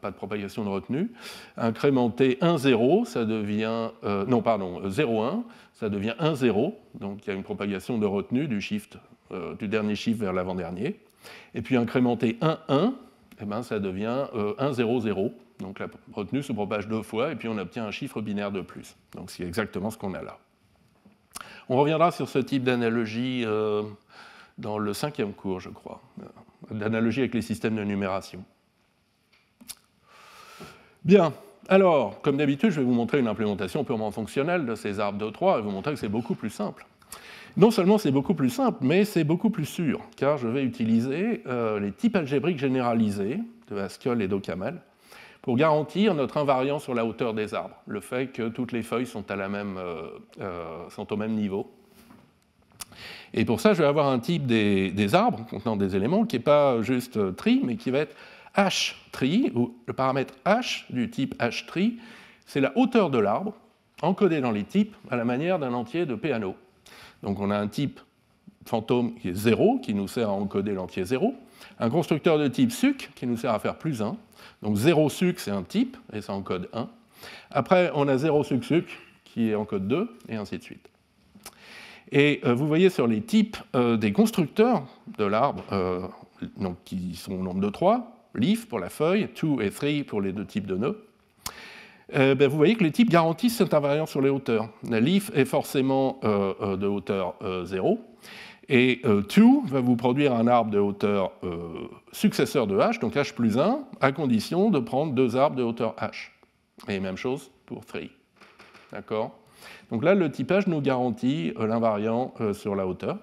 pas de propagation de retenue. Incrémenter 1,0, ça devient... Euh, non, pardon, 0,1, euh, ça devient 0. Donc il y a une propagation de retenue du du dernier chiffre vers l'avant-dernier. Et puis incrémenter 1,1, et eh ben, ça devient 0, 0. Donc la retenue se propage deux fois et puis on obtient un chiffre binaire de plus. Donc c'est exactement ce qu'on a là. On reviendra sur ce type d'analogie dans le cinquième cours, je crois d'analogie avec les systèmes de numération. Bien, alors, comme d'habitude, je vais vous montrer une implémentation purement fonctionnelle de ces arbres de 3 et vous montrer que c'est beaucoup plus simple. Non seulement c'est beaucoup plus simple, mais c'est beaucoup plus sûr, car je vais utiliser euh, les types algébriques généralisés de Haskell et d'Ocamel pour garantir notre invariant sur la hauteur des arbres, le fait que toutes les feuilles sont, à la même, euh, euh, sont au même niveau et pour ça, je vais avoir un type des, arbres contenant des éléments qui n'est pas juste euh, tri, mais qui va être h-tri, où le paramètre h du type h-tri, c'est la hauteur de l'arbre, encodée dans les types à la manière d'un entier de Peano. Donc on a un type fantôme qui est 0, qui nous sert à encoder l'entier 0, un constructeur de type suc, qui nous sert à faire plus 1, donc 0 suc, c'est un type, et ça encode 1. Après, on a 0 suc suc, qui est en code 2, et ainsi de suite. Et euh, vous voyez sur les types euh, des constructeurs de l'arbre, euh, qui sont au nombre de 3, leaf pour la feuille, 2 et three pour les deux types de nœuds, ben, vous voyez que les types garantissent cette invariance sur les hauteurs. leaf est forcément de hauteur 0, et 2 va vous produire un arbre de hauteur successeur de h, donc h plus 1, à condition de prendre deux arbres de hauteur h. Et même chose pour 3. D'accord donc là, le typage nous garantit euh, l'invariant euh, sur la hauteur.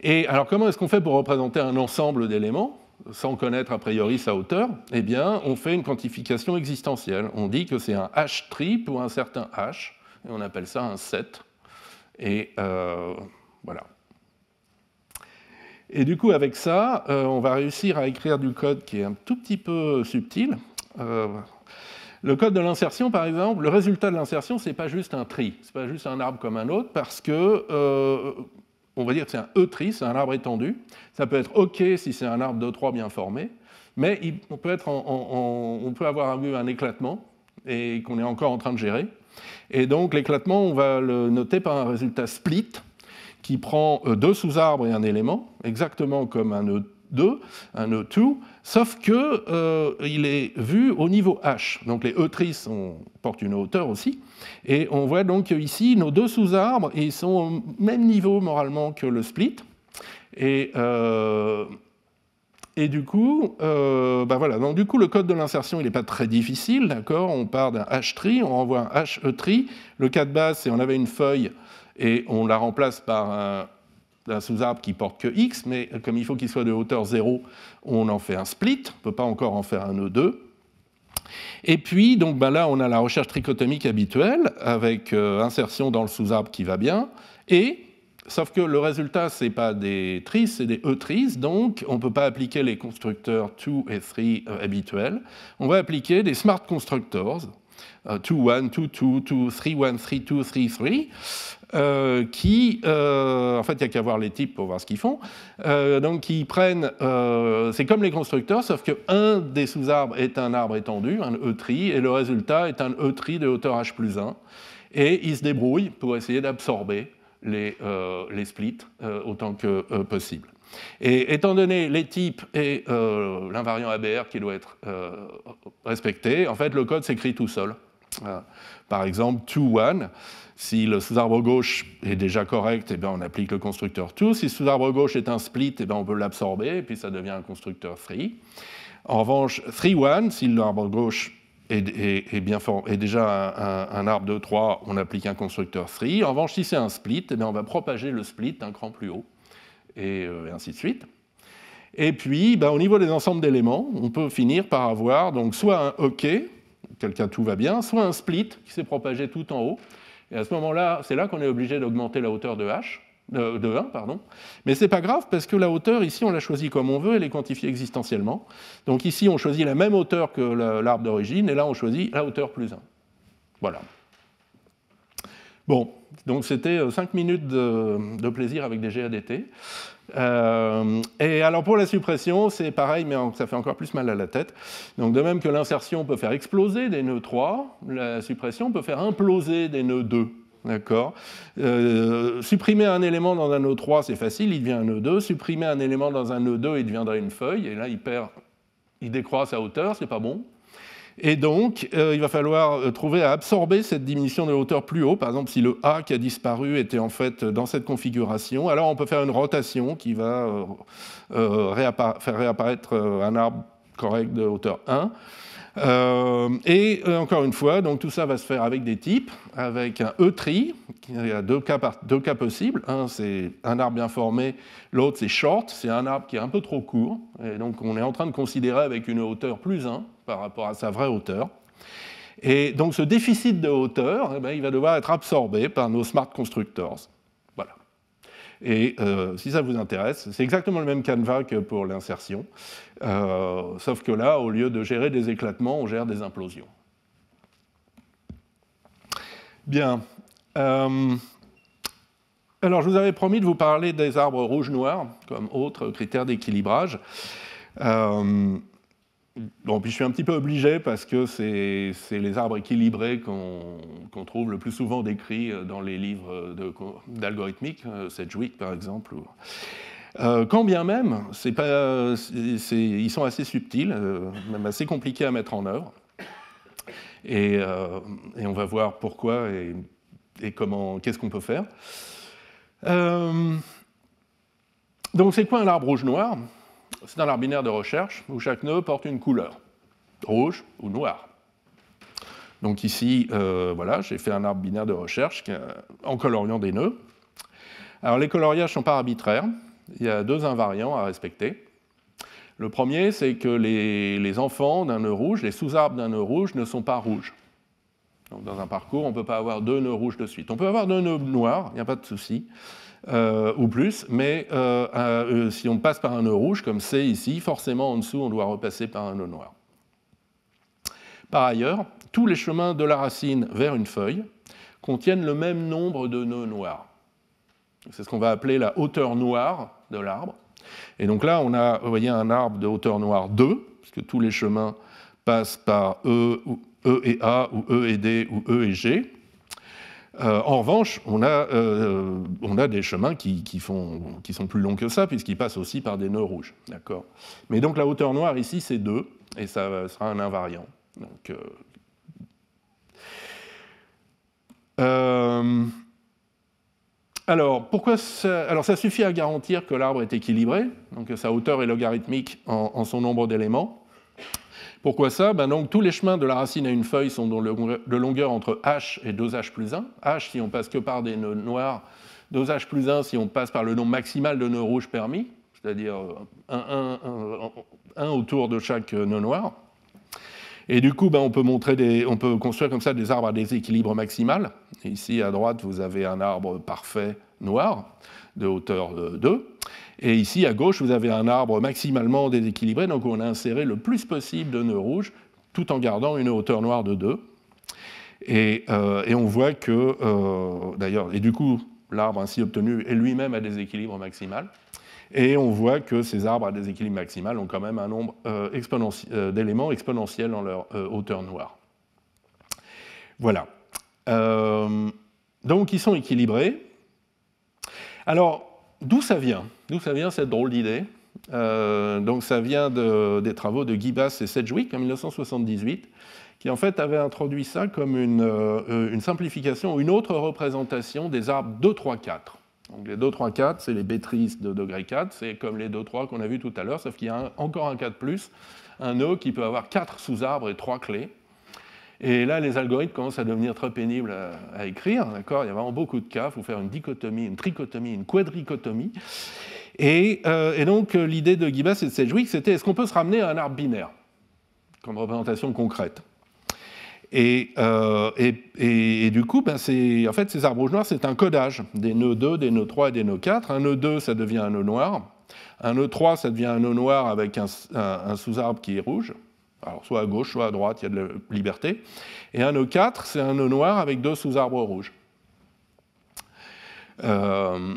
Et alors comment est-ce qu'on fait pour représenter un ensemble d'éléments sans connaître a priori sa hauteur, eh bien, on fait une quantification existentielle. On dit que c'est un H tri pour un certain H, et on appelle ça un set. Et euh, voilà. Et du coup, avec ça, on va réussir à écrire du code qui est un tout petit peu subtil. Le code de l'insertion, par exemple, le résultat de l'insertion, ce n'est pas juste un tri, ce n'est pas juste un arbre comme un autre, parce que, euh, on va dire que c'est un E-tri, c'est un arbre étendu. Ça peut être OK si c'est un arbre de 3 bien formé, mais on, peut avoir eu un éclatement et qu'on est encore en train de gérer. Et donc l'éclatement, on va le noter par un résultat split qui prend euh, deux sous-arbres et un élément, exactement comme un e 2 un E2, sauf qu'il euh, est vu au niveau H. Donc les E-tris portent une hauteur aussi. Et on voit donc ici nos deux sous-arbres, ils sont au même niveau moralement que le split. Et, euh, et du coup, euh, bah voilà. Donc du coup, le code de l'insertion, il n'est pas très difficile, d'accord On part d'un H-tri, on renvoie un H-E-tri. Le cas de base, c'est on avait une feuille et on la remplace par un d'un sous-arbre qui porte que x, mais comme il faut qu'il soit de hauteur 0, on en fait un split, on ne peut pas encore en faire un E2. Et puis, donc, ben là, on a la recherche trichotomique habituelle, avec euh, insertion dans le sous-arbre qui va bien, et, sauf que le résultat, ce n'est pas des tris, c'est des E-tris, donc on ne peut pas appliquer les constructeurs 2 et 3 euh, habituels, on va appliquer des smart constructors, 2-1, 2-2, 2, 3-1, 3-2, 3-3, qui, euh, en fait, il n'y a qu'à voir les types pour voir ce qu'ils font, euh, donc ils prennent, euh, c'est comme les constructeurs, sauf qu'un des sous-arbres est un arbre étendu, un e tri et le résultat est un e tri de hauteur H plus 1, et ils se débrouillent pour essayer d'absorber les, les, splits autant que possible. Et étant donné les types et euh, l'invariant ABR qui doit être euh, respecté, en fait, le code s'écrit tout seul. par exemple, 2, 1 si le sous-arbre gauche est déjà correct, eh bien, on applique le constructeur 2. Si le sous-arbre gauche est un split, eh ben, on peut l'absorber, et puis ça devient un constructeur free. En revanche, 3-1, si l'arbre gauche est, déjà un, arbre de 3, on applique un constructeur free. En revanche, si c'est un split, eh bien, on va propager le split un cran plus haut et, euh, ainsi de suite. Et puis, ben, au niveau des ensembles d'éléments, on peut finir par avoir donc soit un ok, quelqu'un tout va bien, soit un split qui s'est propagé tout en haut. Et à ce moment-là, c'est là, qu'on est obligé d'augmenter la hauteur de h, euh, de, 1, pardon. Mais c'est pas grave parce que la hauteur ici, on la choisit comme on veut, elle est quantifiée existentiellement. Donc ici, on choisit la même hauteur que l'arbre d'origine, et là, on choisit la hauteur plus 1. Voilà. Bon, donc c'était 5 euh, minutes de, plaisir avec des GADT. Euh, et alors pour la suppression, c'est pareil, mais ça fait encore plus mal à la tête. Donc de même que l'insertion peut faire exploser des nœuds 3, la suppression peut faire imploser des nœuds 2. D'accord euh, Supprimer un élément dans un nœud 3, c'est facile, il devient un nœud 2. Supprimer un élément dans un nœud 2, il deviendrait une feuille, et là, il perd, il décroît sa hauteur, c'est pas bon. Et donc, euh, il va falloir euh, trouver à absorber cette diminution de hauteur plus haut. Par exemple, si le A qui a disparu était en fait dans cette configuration, alors on peut faire une rotation qui va euh, faire réapparaître un arbre correct de hauteur 1. Euh, et euh, encore une fois, donc tout ça va se faire avec des types, avec un e tri il y a deux cas, deux cas possibles. Un, c'est un arbre bien formé, l'autre, c'est short, c'est un arbre qui est un peu trop court. Et donc on est en train de considérer avec une hauteur plus 1 par rapport à sa vraie hauteur. Et donc ce déficit de hauteur, eh ben, il va devoir être absorbé par nos smart constructors. Voilà. Et euh, si ça vous intéresse, c'est exactement le même canevas que pour l'insertion. Euh, sauf que là, au lieu de gérer des éclatements, on gère des implosions. Bien. Euh, alors, je vous avais promis de vous parler des arbres rouges-noirs comme autre critère d'équilibrage. Euh, bon, puis je suis un petit peu obligé parce que c'est les arbres équilibrés qu'on trouve le plus souvent décrits dans les livres d'algorithmique, Sedgwick par exemple. Euh, quand bien même, ils sont assez subtils, euh, même assez compliqués à mettre en œuvre. Et, euh, on va voir pourquoi et, comment, qu'est-ce qu'on peut faire. donc c'est quoi un arbre rouge-noir C'est un arbre binaire de recherche où chaque nœud porte une couleur, rouge ou noir. Donc ici, voilà, j'ai fait un arbre binaire de recherche en coloriant des nœuds. Alors les coloriages ne sont pas arbitraires, il y a deux invariants à respecter. Le premier, c'est que les, enfants d'un nœud rouge, les sous-arbres d'un nœud rouge ne sont pas rouges. dans un parcours, on ne peut pas avoir deux nœuds rouges de suite. On peut avoir deux nœuds noirs, il n'y a pas de souci, euh, ou plus, mais euh, euh, si on passe par un nœud rouge, comme c'est ici, forcément en dessous, on doit repasser par un nœud noir. Par ailleurs, tous les chemins de la racine vers une feuille contiennent le même nombre de nœuds noirs. C'est ce qu'on va appeler la hauteur noire de l'arbre. Et donc là, on a, un arbre de hauteur noire 2, puisque tous les chemins passent par E, E et A, ou E et D, ou E et G. Euh, en revanche, on a, euh, on a des chemins qui, font, qui, sont plus longs que ça, puisqu'ils passent aussi par des nœuds rouges. D'accord Mais donc la hauteur noire ici, c'est 2, et ça sera un invariant. Donc, euh, alors, pourquoi ça, alors, ça suffit à garantir que l'arbre est équilibré, donc sa hauteur est logarithmique en, son nombre d'éléments. Pourquoi ça ben donc, Tous les chemins de la racine à une feuille sont de longueur entre h et 2h plus 1. h si on passe que par des nœuds noirs, 2h plus 1 si on passe par le nombre maximal de nœuds rouges permis, c'est-à-dire un, autour de chaque nœud noir. Et du coup, ben, on, peut montrer des, on peut construire comme ça des arbres à déséquilibre maximal ici à droite, vous avez un arbre parfait noir de hauteur de 2. Et ici à gauche, vous avez un arbre maximalement déséquilibré, donc on a inséré le plus possible de nœuds rouges tout en gardant une hauteur noire de 2. Euh, et, on voit que, euh, d'ailleurs, et du coup, l'arbre ainsi obtenu est lui-même à déséquilibre maximal. Et on voit que ces arbres à déséquilibre maximal ont quand même un nombre euh, d'éléments exponentiels dans leur hauteur noire. Voilà. Euh, donc ils sont équilibrés. Alors, d'où ça vient D'où ça vient cette drôle d'idée euh, Donc ça vient des travaux de Gibas et Sedgwick en 1978, qui en fait avaient introduit ça comme une, simplification euh, une simplification, une autre représentation des arbres 2, 3, 4. Donc les 2, 3, 4, c'est les bêtrises de degré 4, c'est comme les 2, 3 qu'on a vu tout à l'heure, sauf qu'il y a encore un 4 plus, un nœud qui peut avoir 4 sous-arbres et 3 clés. Et là, les algorithmes commencent à devenir très pénibles à, écrire. D'accord Il y a vraiment beaucoup de cas. Il faut faire une dichotomie, une trichotomie, une quadricotomie. Euh, et, donc, euh, l'idée de Gibas et de Sedgwick, c'était est-ce qu'on peut se ramener à un arbre binaire comme représentation concrète euh, et, du coup, ben, en fait, ces arbres rouges noirs, c'est un codage des nœuds 2, des nœuds 3 et des nœuds 4. Un nœud 2, ça devient un nœud noir. Un nœud 3, ça devient un nœud noir avec un sous-arbre qui est rouge. Alors soit à gauche, soit à droite, il y a de la liberté. Et un nœud 4, c'est un nœud noir avec deux sous-arbres rouges. Euh,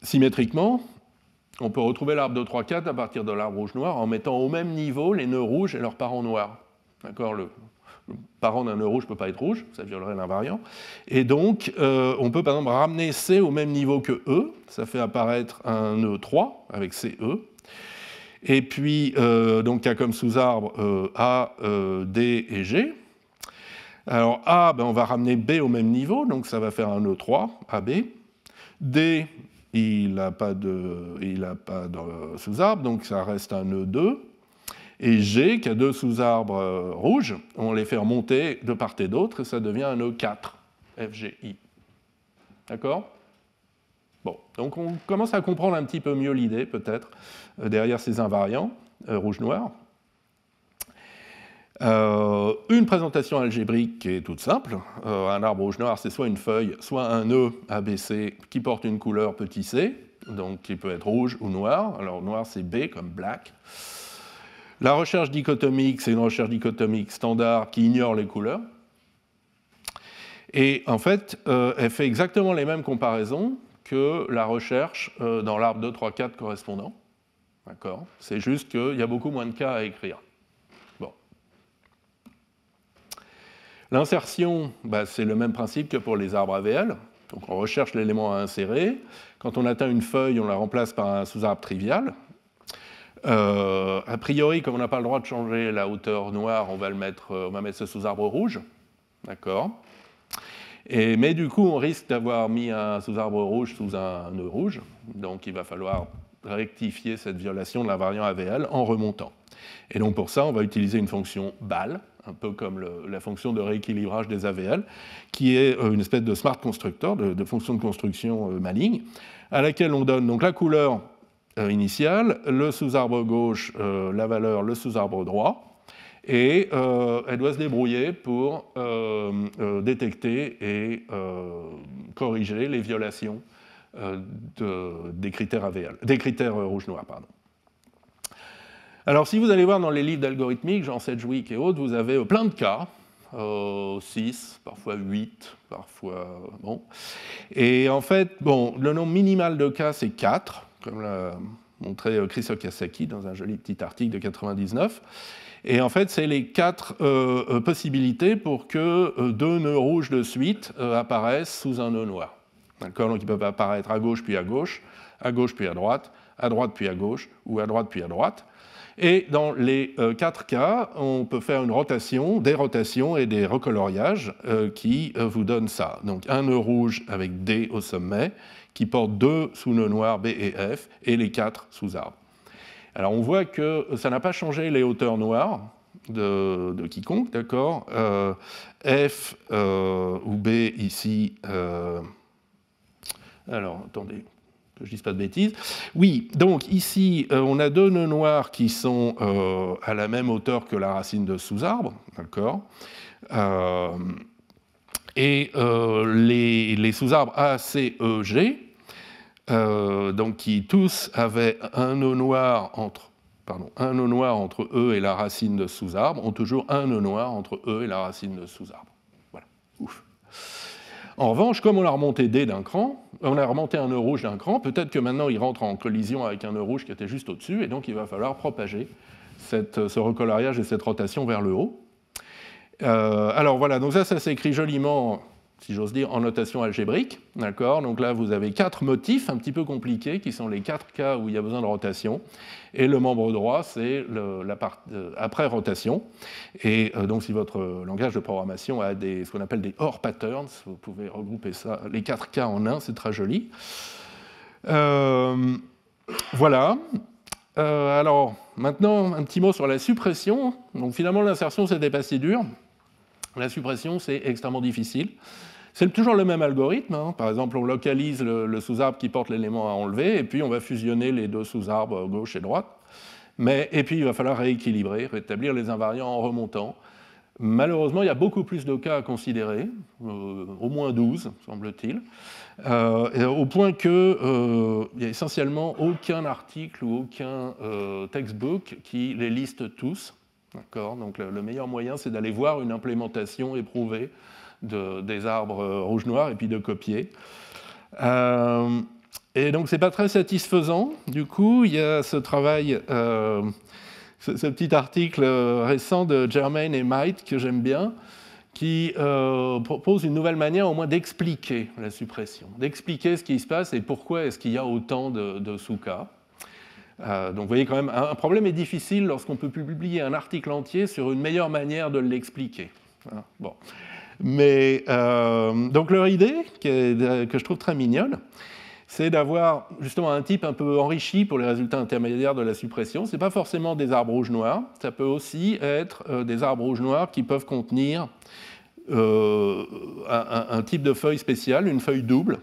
symétriquement, on peut retrouver l'arbre de 3, 4 à partir de l'arbre rouge-noir en mettant au même niveau les nœuds rouges et leurs parents noirs. D'accord le, parent d'un nœud rouge ne peut pas être rouge, ça violerait l'invariant. Et donc, euh, on peut par exemple ramener C au même niveau que E, ça fait apparaître un nœud 3 avec CE, et puis, il euh, donc, euh, A comme sous-arbre, A, D et G. Alors, A, ben, on va ramener B au même niveau, donc ça va faire un E3, AB. D, il n'a pas de, sous-arbre, donc ça reste un E2. Et G, qui a deux sous-arbres euh, rouges, on les fait remonter de part et d'autre, et ça devient un E4, FGI. D'accord Bon, donc on commence à comprendre un petit peu mieux l'idée, peut-être, euh, derrière ces invariants euh, rouge-noir. Euh, une présentation algébrique qui est toute simple. un arbre rouge-noir, c'est soit une feuille, soit un nœud ABC qui porte une couleur petit c, donc qui peut être rouge ou noir. Alors noir, c'est B comme black. La recherche dichotomique, c'est une recherche dichotomique standard qui ignore les couleurs. Et en fait, elle fait exactement les mêmes comparaisons que la recherche euh, dans l'arbre 2, 3, 4 correspondant. D'accord C'est juste qu'il y a beaucoup moins de cas à écrire. L'insertion, bah, c'est le même principe que pour les arbres AVL. Donc on recherche l'élément à insérer. Quand on atteint une feuille, on la remplace par un sous-arbre trivial. Euh, a priori, comme on n'a pas le droit de changer la hauteur noire, on va, le mettre, euh, on va mettre ce sous-arbre rouge. D'accord mais du coup, on risque d'avoir mis un sous-arbre rouge sous un nœud rouge, donc il va falloir rectifier cette violation de la variant AVL en remontant. Et donc pour ça, on va utiliser une fonction BAL, un peu comme la fonction de rééquilibrage des AVL, qui est euh, une espèce de smart constructor, de, fonction de construction euh, maligne, à laquelle on donne donc la couleur euh, initiale, le sous-arbre gauche, la valeur, le sous-arbre droit, et euh, elle doit se débrouiller pour euh, euh, détecter et corriger les violations des critères AVL, des critères rouge-noir, pardon. Alors, si vous allez voir dans les livres d'algorithmique, Jean Sedgwick et autres, vous avez plein de cas, 6, parfois 8, parfois. Bon. Et en fait, bon, le nombre minimal de cas, c'est 4, comme la montré euh, Chris Okasaki dans un joli petit article de 99. Et en fait, c'est les quatre euh, euh, possibilités pour que deux nœuds rouges de suite apparaissent sous un nœud noir. Donc ils peuvent apparaître à gauche puis à gauche, à gauche puis à droite, à droite puis à gauche, ou à droite puis à droite. Et dans les quatre cas, on peut faire une rotation, des rotations et des recoloriages qui vous donnent ça. Donc un nœud rouge avec D au sommet qui porte deux sous-nœuds noirs B et F et les quatre sous arbres. Alors on voit que ça n'a pas changé les hauteurs noires de, quiconque, d'accord euh, F euh, ou B ici. Euh, alors attendez, que je dise pas de bêtises. Oui, donc ici, on a deux nœuds noirs qui sont à la même hauteur que la racine de sous-arbre, d'accord et euh, les, sous-arbres A, C, E, G, euh, qui tous avaient un nœud noir entre pardon, un nœud noir entre E et la racine de sous-arbre, ont toujours un nœud noir entre E et la racine de sous-arbre. Voilà, ouf. En revanche, comme on a remonté D d'un cran, on a remonté un nœud rouge d'un cran, peut-être que maintenant il rentre en collision avec un nœud rouge qui était juste au-dessus, et donc il va falloir propager ce recolariage et cette rotation vers le haut. Euh, alors voilà, donc ça, ça s'écrit joliment, si j'ose dire, en notation algébrique. D'accord Donc là, vous avez quatre motifs un petit peu compliqués, qui sont les quatre cas où il y a besoin de rotation. Et le membre droit, c'est la part euh, après rotation. Et euh, donc, si votre langage de programmation a ce qu'on appelle des hors patterns, vous pouvez regrouper ça, les quatre cas en un, c'est très joli. voilà. alors, maintenant, un petit mot sur la suppression. Donc, finalement, l'insertion, c'était pas si dur. La suppression, c'est extrêmement difficile. C'est toujours le même algorithme. Hein. Par exemple, on localise le, sous-arbre qui porte l'élément à enlever, et puis on va fusionner les deux sous-arbres gauche et droite. Mais, et puis, il va falloir rééquilibrer, rétablir les invariants en remontant. Malheureusement, il y a beaucoup plus de cas à considérer, euh, au moins 12, semble-t-il, euh, au point qu'il euh, n'y a essentiellement aucun article ou aucun euh, textbook qui les liste tous. D'accord Donc le, meilleur moyen, c'est d'aller voir une implémentation éprouvée des arbres euh, rouge-noir et puis de copier. Euh, et donc c'est pas très satisfaisant. Du coup, il y a ce travail, euh, ce, petit article récent de Germain et Might que j'aime bien, qui propose une nouvelle manière au moins d'expliquer la suppression, d'expliquer ce qui se passe et pourquoi est-ce qu'il y a autant de, de euh, donc vous voyez quand même, un, problème est difficile lorsqu'on peut publier un article entier sur une meilleure manière de l'expliquer. Hein, Mais euh, donc leur idée, que je trouve très mignonne, c'est d'avoir justement un type un peu enrichi pour les résultats intermédiaires de la suppression. Ce n'est pas forcément des arbres rouges noirs, ça peut aussi être euh, des arbres rouges noirs qui peuvent contenir un, type de feuille spéciale, une feuille double,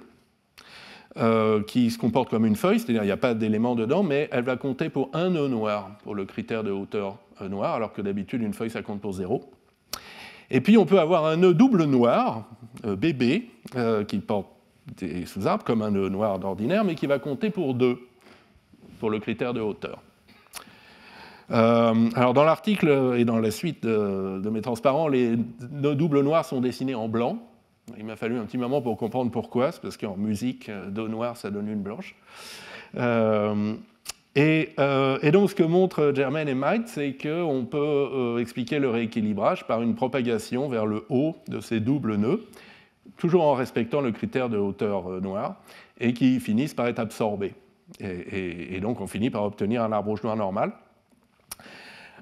euh, qui se comporte comme une feuille, c'est-à-dire il n'y a pas d'élément dedans, mais elle va compter pour un nœud noir, pour le critère de hauteur euh, noire, alors que d'habitude une feuille ça compte pour zéro. Et puis on peut avoir un nœud double noir, euh, bébé, qui porte des sous-arbres comme un nœud noir d'ordinaire, mais qui va compter pour deux, pour le critère de hauteur. alors dans l'article et dans la suite de, de, mes transparents, les nœuds doubles noirs sont dessinés en blanc. Il m'a fallu un petit moment pour comprendre pourquoi, c'est parce qu'en musique, euh, dos noir, ça donne une blanche. Euh, euh, et, donc, ce que montrent Germain et Might, c'est qu'on peut expliquer le rééquilibrage par une propagation vers le haut de ces doubles nœuds, toujours en respectant le critère de hauteur noire, et qui finissent par être absorbés. Et, et donc, on finit par obtenir un arbre rouge noir normal.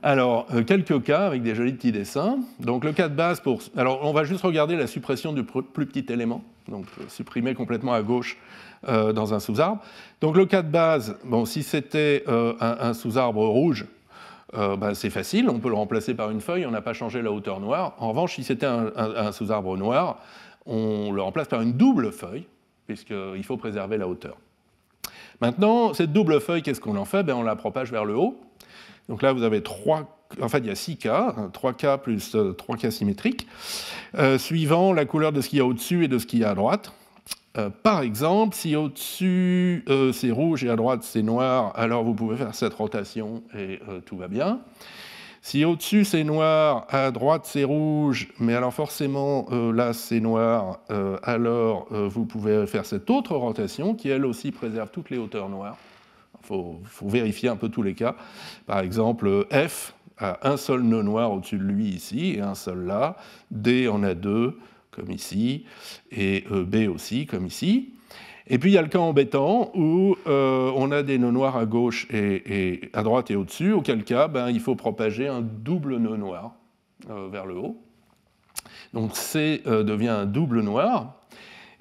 Alors, euh, quelques cas avec des jolis petits dessins. Donc, le cas de base on va juste regarder la suppression du plus petit élément, donc euh, supprimer complètement à gauche euh, dans un sous-arbre. Donc, le cas de base, bon, si c'était un, sous-arbre rouge, ben, c'est facile, on peut le remplacer par une feuille, on n'a pas changé la hauteur noire. En revanche, si c'était un, sous-arbre noir, on le remplace par une double feuille, puisqu'il faut préserver la hauteur. Maintenant, cette double feuille, qu'est-ce qu'on en fait ben, On la propage vers le haut. Donc là, vous avez trois en il y a 6 cas, 3 hein, cas plus 3 euh, cas symétriques, euh, suivant la couleur de ce qu'il y a au-dessus et de ce qu'il y a à droite. Euh, par exemple, si au-dessus c'est rouge et à droite c'est noir, alors vous pouvez faire cette rotation et tout va bien. Si au-dessus c'est noir, à droite c'est rouge, mais alors forcément là c'est noir, alors vous pouvez faire cette autre rotation qui elle aussi préserve toutes les hauteurs noires. Il faut vérifier un peu tous les cas. Par exemple, F a un seul nœud noir au-dessus de lui ici et un seul là. D en a deux, comme ici, et euh, B aussi, comme ici. Et puis il y a le cas embêtant où euh, on a des nœuds noirs à gauche et, à droite et au-dessus, auquel cas ben, il faut propager un double nœud noir euh, vers le haut. Donc C devient un double noir.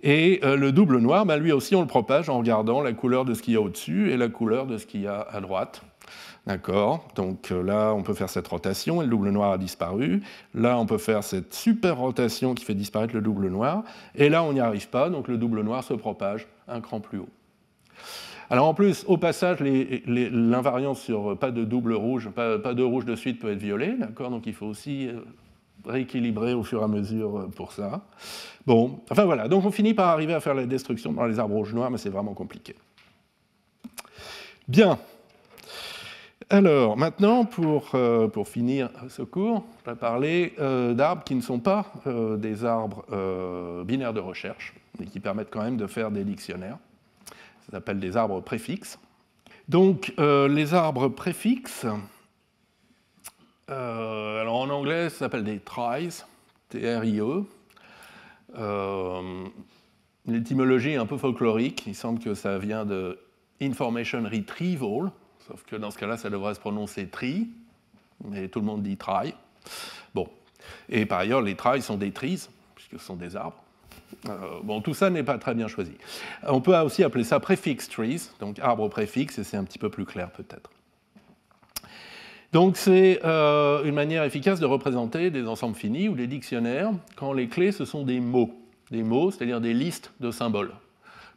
Et euh, le double noir, bah, lui aussi, on le propage en regardant la couleur de ce qu'il y a au-dessus et la couleur de ce qu'il y a à droite. D'accord Donc euh, là, on peut faire cette rotation et le double noir a disparu. Là, on peut faire cette super rotation qui fait disparaître le double noir. Et là, on n'y arrive pas, donc le double noir se propage un cran plus haut. Alors en plus, au passage, l'invariance sur euh, pas de double rouge, pas, pas, de rouge de suite peut être violée, d'accord Donc il faut aussi rééquilibré au fur et à mesure euh, pour ça. Bon, enfin voilà, donc on finit par arriver à faire la destruction dans les arbres rouges noirs, mais c'est vraiment compliqué. Bien. Alors, maintenant, pour, euh, pour finir ce cours, je vais parler euh, d'arbres qui ne sont pas des arbres binaires de recherche, mais qui permettent quand même de faire des dictionnaires. Ça s'appelle des arbres préfixes. Donc, les arbres préfixes, euh, alors en anglais, ça s'appelle des tries, T-R-I-E. Euh, l'étymologie est un peu folklorique. Il semble que ça vient de information retrieval, sauf que dans ce cas-là, ça devrait se prononcer tri, mais tout le monde dit try. Bon. Et par ailleurs, les tries sont des trees, puisque ce sont des arbres. Euh, bon, tout ça n'est pas très bien choisi. On peut aussi appeler ça prefix trees, donc arbre préfixe, et c'est un petit peu plus clair peut-être. Donc c'est euh, une manière efficace de représenter des ensembles finis ou des dictionnaires quand les clés, ce sont des mots. Des mots, c'est-à-dire des listes de symboles.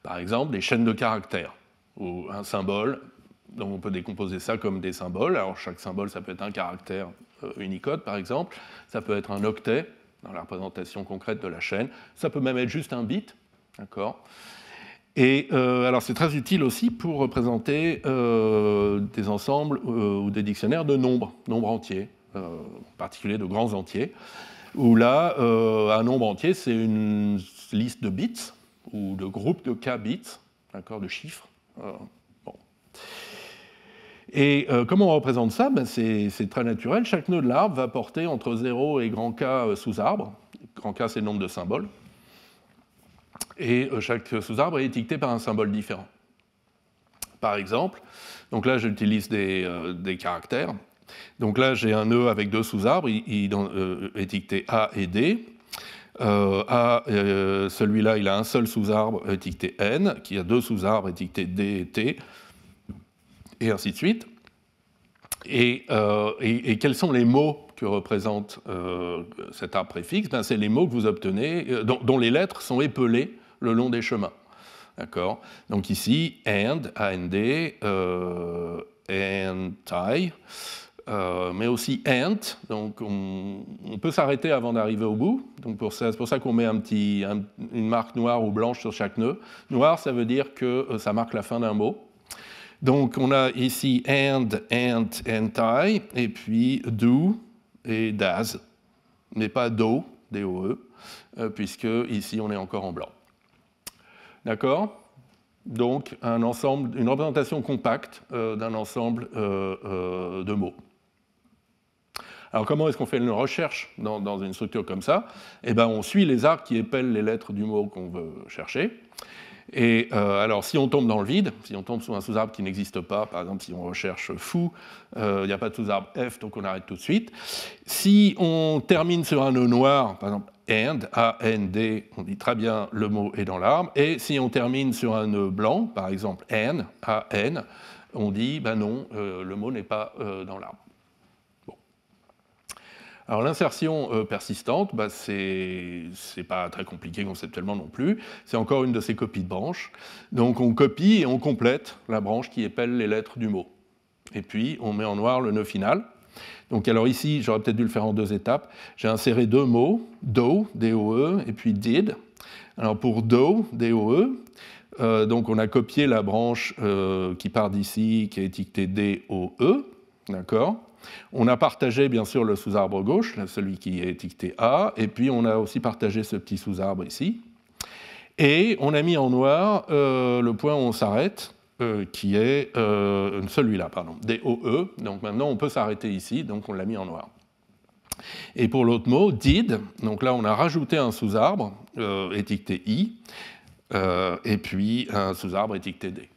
Par exemple, des chaînes de caractères, ou un symbole, donc on peut décomposer ça comme des symboles. Alors chaque symbole, ça peut être un caractère euh, Unicode, par exemple, ça peut être un octet, dans la représentation concrète de la chaîne, ça peut même être juste un bit, d'accord et euh, alors c'est très utile aussi pour représenter euh, des ensembles euh, ou des dictionnaires de nombres, nombres entiers, en particulier de grands entiers, où là, un nombre entier, c'est une liste de bits ou de groupes de k bits, d'accord, de chiffres. Et comment on représente ça ben, C'est très naturel. Chaque nœud de l'arbre va porter entre 0 et grand K sous arbre. Grand K, c'est le nombre de symboles et euh, chaque sous-arbre est étiqueté par un symbole différent. Par exemple, donc là j'utilise des, euh, caractères. Donc là j'ai un nœud e avec deux sous-arbres euh, étiquetés A et D. celui-là il a un seul sous-arbre étiqueté N, qui a deux sous-arbres étiquetés D et T, et ainsi de suite. Et, quels sont les mots que représente cet arbre préfixe, ben, c'est les mots que vous obtenez, dont, les lettres sont épelées le long des chemins. D'accord Donc ici, and, euh, AND, d and euh, mais aussi ant. Donc on, peut s'arrêter avant d'arriver au bout. Donc pour ça, c'est pour ça qu'on met une marque noire ou blanche sur chaque nœud. Noir, ça veut dire que euh, ça marque la fin d'un mot. Donc on a ici and, and, tie, et puis do et does, mais pas do, D-O-E, euh, puisque ici on est encore en blanc. D'accord Donc un ensemble, une représentation compacte euh, d'un ensemble euh, euh, de mots. Alors comment est-ce qu'on fait une recherche dans, dans une structure comme ça Eh bien on suit les arcs qui épellent les lettres du mot qu'on veut chercher. Et euh, alors, si on tombe dans le vide, si on tombe sur un sous-arbre qui n'existe pas, par exemple, si on recherche fou, il euh, n'y a pas de sous-arbre F, donc on arrête tout de suite. Si on termine sur un nœud noir, par exemple, and, A-N-D, on dit très bien le mot est dans l'arbre. Et si on termine sur un nœud blanc, par exemple, N, A-N, on dit, ben non, euh, le mot n'est pas dans l'arbre. Alors l'insertion euh, persistante, bah, ce n'est pas très compliqué conceptuellement non plus. C'est encore une de ces copies de branche. Donc on copie et on complète la branche qui épelle les lettres du mot. Et puis on met en noir le nœud final. Donc alors ici, j'aurais peut-être dû le faire en deux étapes. J'ai inséré deux mots, do, d e, et puis did. Alors pour do, d e, euh, donc on a copié la branche euh, qui part d'ici, qui est étiquetée doe, d'accord on a partagé bien sûr le sous-arbre gauche, celui qui est étiqueté A, et puis on a aussi partagé ce petit sous-arbre ici. Et on a mis en noir euh, le point où on s'arrête, euh, qui est euh, celui-là, pardon, DOE. Donc maintenant on peut s'arrêter ici, donc on l'a mis en noir. Et pour l'autre mot, did, donc là on a rajouté un sous-arbre étiqueté I, et puis un sous-arbre étiqueté D.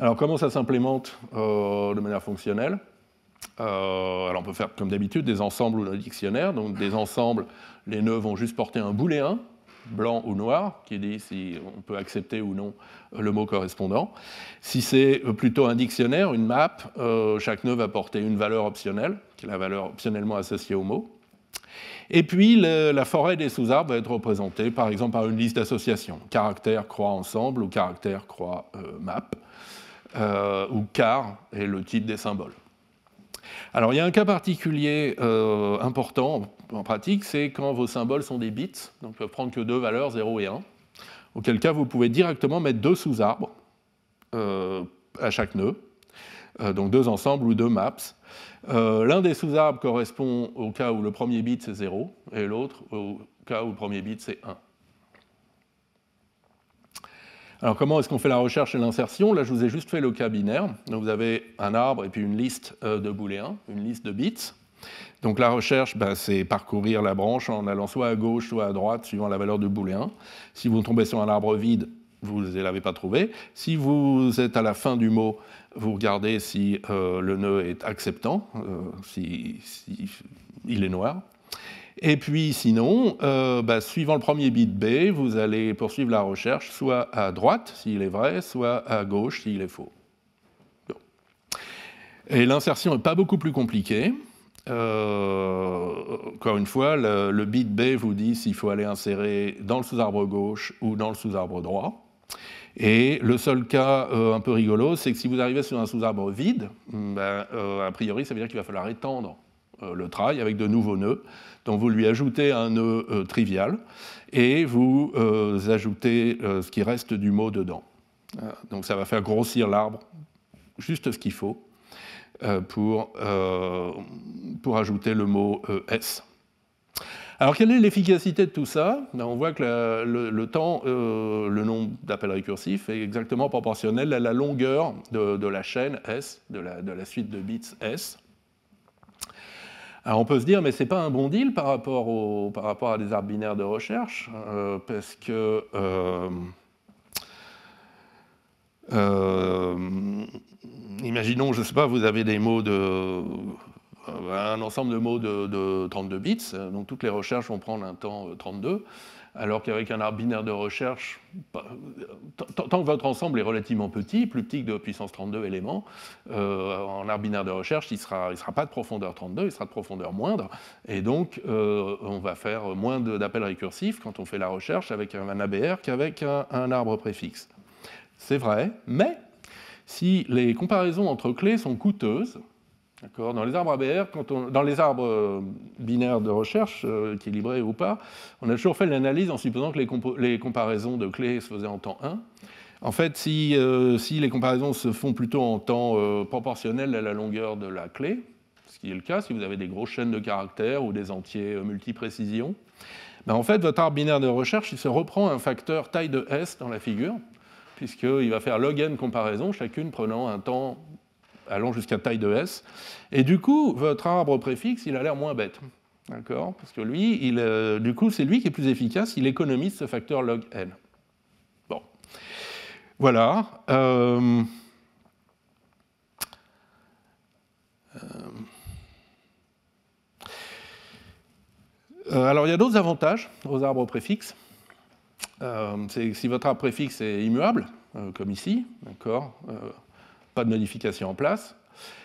Alors comment ça s'implémente euh, de manière fonctionnelle euh, alors on peut faire comme d'habitude des ensembles ou des dictionnaires. Donc des ensembles, les nœuds vont juste porter un booléen, blanc ou noir, qui dit si on peut accepter ou non le mot correspondant. Si c'est euh, plutôt un dictionnaire, une map, chaque nœud va porter une valeur optionnelle, qui est la valeur optionnellement associée au mot. Et puis la forêt des sous-arbres va être représentée par exemple par une liste d'associations, caractère croix ensemble ou caractère croix map. Euh, où car est le type des symboles. Alors il y a un cas particulier euh, important en pratique, c'est quand vos symboles sont des bits, donc peuvent prendre que deux valeurs, 0 et 1, auquel cas vous pouvez directement mettre deux sous-arbres euh, à chaque nœud, donc deux ensembles ou deux maps. L'un des sous-arbres correspond au cas où le premier bit c'est 0 et l'autre au cas où le premier bit c'est 1. Alors comment est-ce qu'on fait la recherche et l'insertion Là, je vous ai juste fait le cas binaire. Donc, vous avez un arbre et puis une liste euh, de booléens, une liste de bits. Donc la recherche, ben, c'est parcourir la branche en allant soit à gauche, soit à droite, suivant la valeur de booléen. Si vous tombez sur un arbre vide, vous ne l'avez pas trouvé. Si vous êtes à la fin du mot, vous regardez si euh, le nœud est acceptant, s'il euh, si est noir. Et puis sinon, euh, bah, suivant le premier bit B, vous allez poursuivre la recherche soit à droite, s'il est vrai, soit à gauche, s'il est faux. Et l'insertion n'est pas beaucoup plus compliquée. Euh, encore une fois, le, bit B vous dit s'il faut aller insérer dans le sous-arbre gauche ou dans le sous-arbre droit. Et le seul cas euh, un peu rigolo, c'est que si vous arrivez sur un sous-arbre vide, ben, a priori, ça veut dire qu'il va falloir étendre le trail avec de nouveaux nœuds, donc vous lui ajoutez un nœud euh, trivial et vous euh, ajoutez euh, ce qui reste du mot dedans. donc ça va faire grossir l'arbre juste ce qu'il faut pour, ajouter le mot S. Alors quelle est l'efficacité de tout ça ben, On voit que le, temps, le nombre d'appels récursifs est exactement proportionnel à la longueur de, la chaîne S, de la, suite de bits S on peut se dire, mais ce n'est pas un bon deal par rapport, par rapport à des arbres binaires de recherche, euh, parce que euh, euh, imaginons, je sais pas, vous avez des mots de un ensemble de mots de, de 32 bits, donc toutes les recherches vont prendre un temps 32 alors qu'avec un arbre binaire de recherche, tant que votre ensemble est relativement petit, plus petit que de puissance 32 éléments, euh, en arbre binaire de recherche, il ne sera, il sera pas de profondeur 32, il sera de profondeur moindre, et donc euh, on va faire moins d'appels récursifs quand on fait la recherche avec un ABR qu'avec un arbre préfixe. C'est vrai, mais si les comparaisons entre clés sont coûteuses, dans les arbres ABR, dans les arbres euh, binaires de recherche, euh, équilibrés ou pas, on a toujours fait l'analyse en supposant que les, comparaisons de clés se faisaient en temps 1. En fait, euh, si, les comparaisons se font plutôt en temps proportionnel à la longueur de la clé, ce qui est le cas si vous avez des grosses chaînes de caractères ou des entiers multiprécisions, précisions ben, en fait, votre arbre binaire de recherche il se reprend un facteur taille de S dans la figure, puisqu'il va faire log n comparaisons, chacune prenant un temps allant jusqu'à taille de S. Et du coup, votre arbre préfixe, il a l'air moins bête. D'accord Parce que lui, euh, du coup, c'est lui qui est plus efficace, il économise ce facteur log n. Bon. Voilà. Euh, euh, alors, il y a d'autres avantages aux arbres préfixes. C'est si votre arbre préfixe est immuable, comme ici, d'accord pas de modification en place.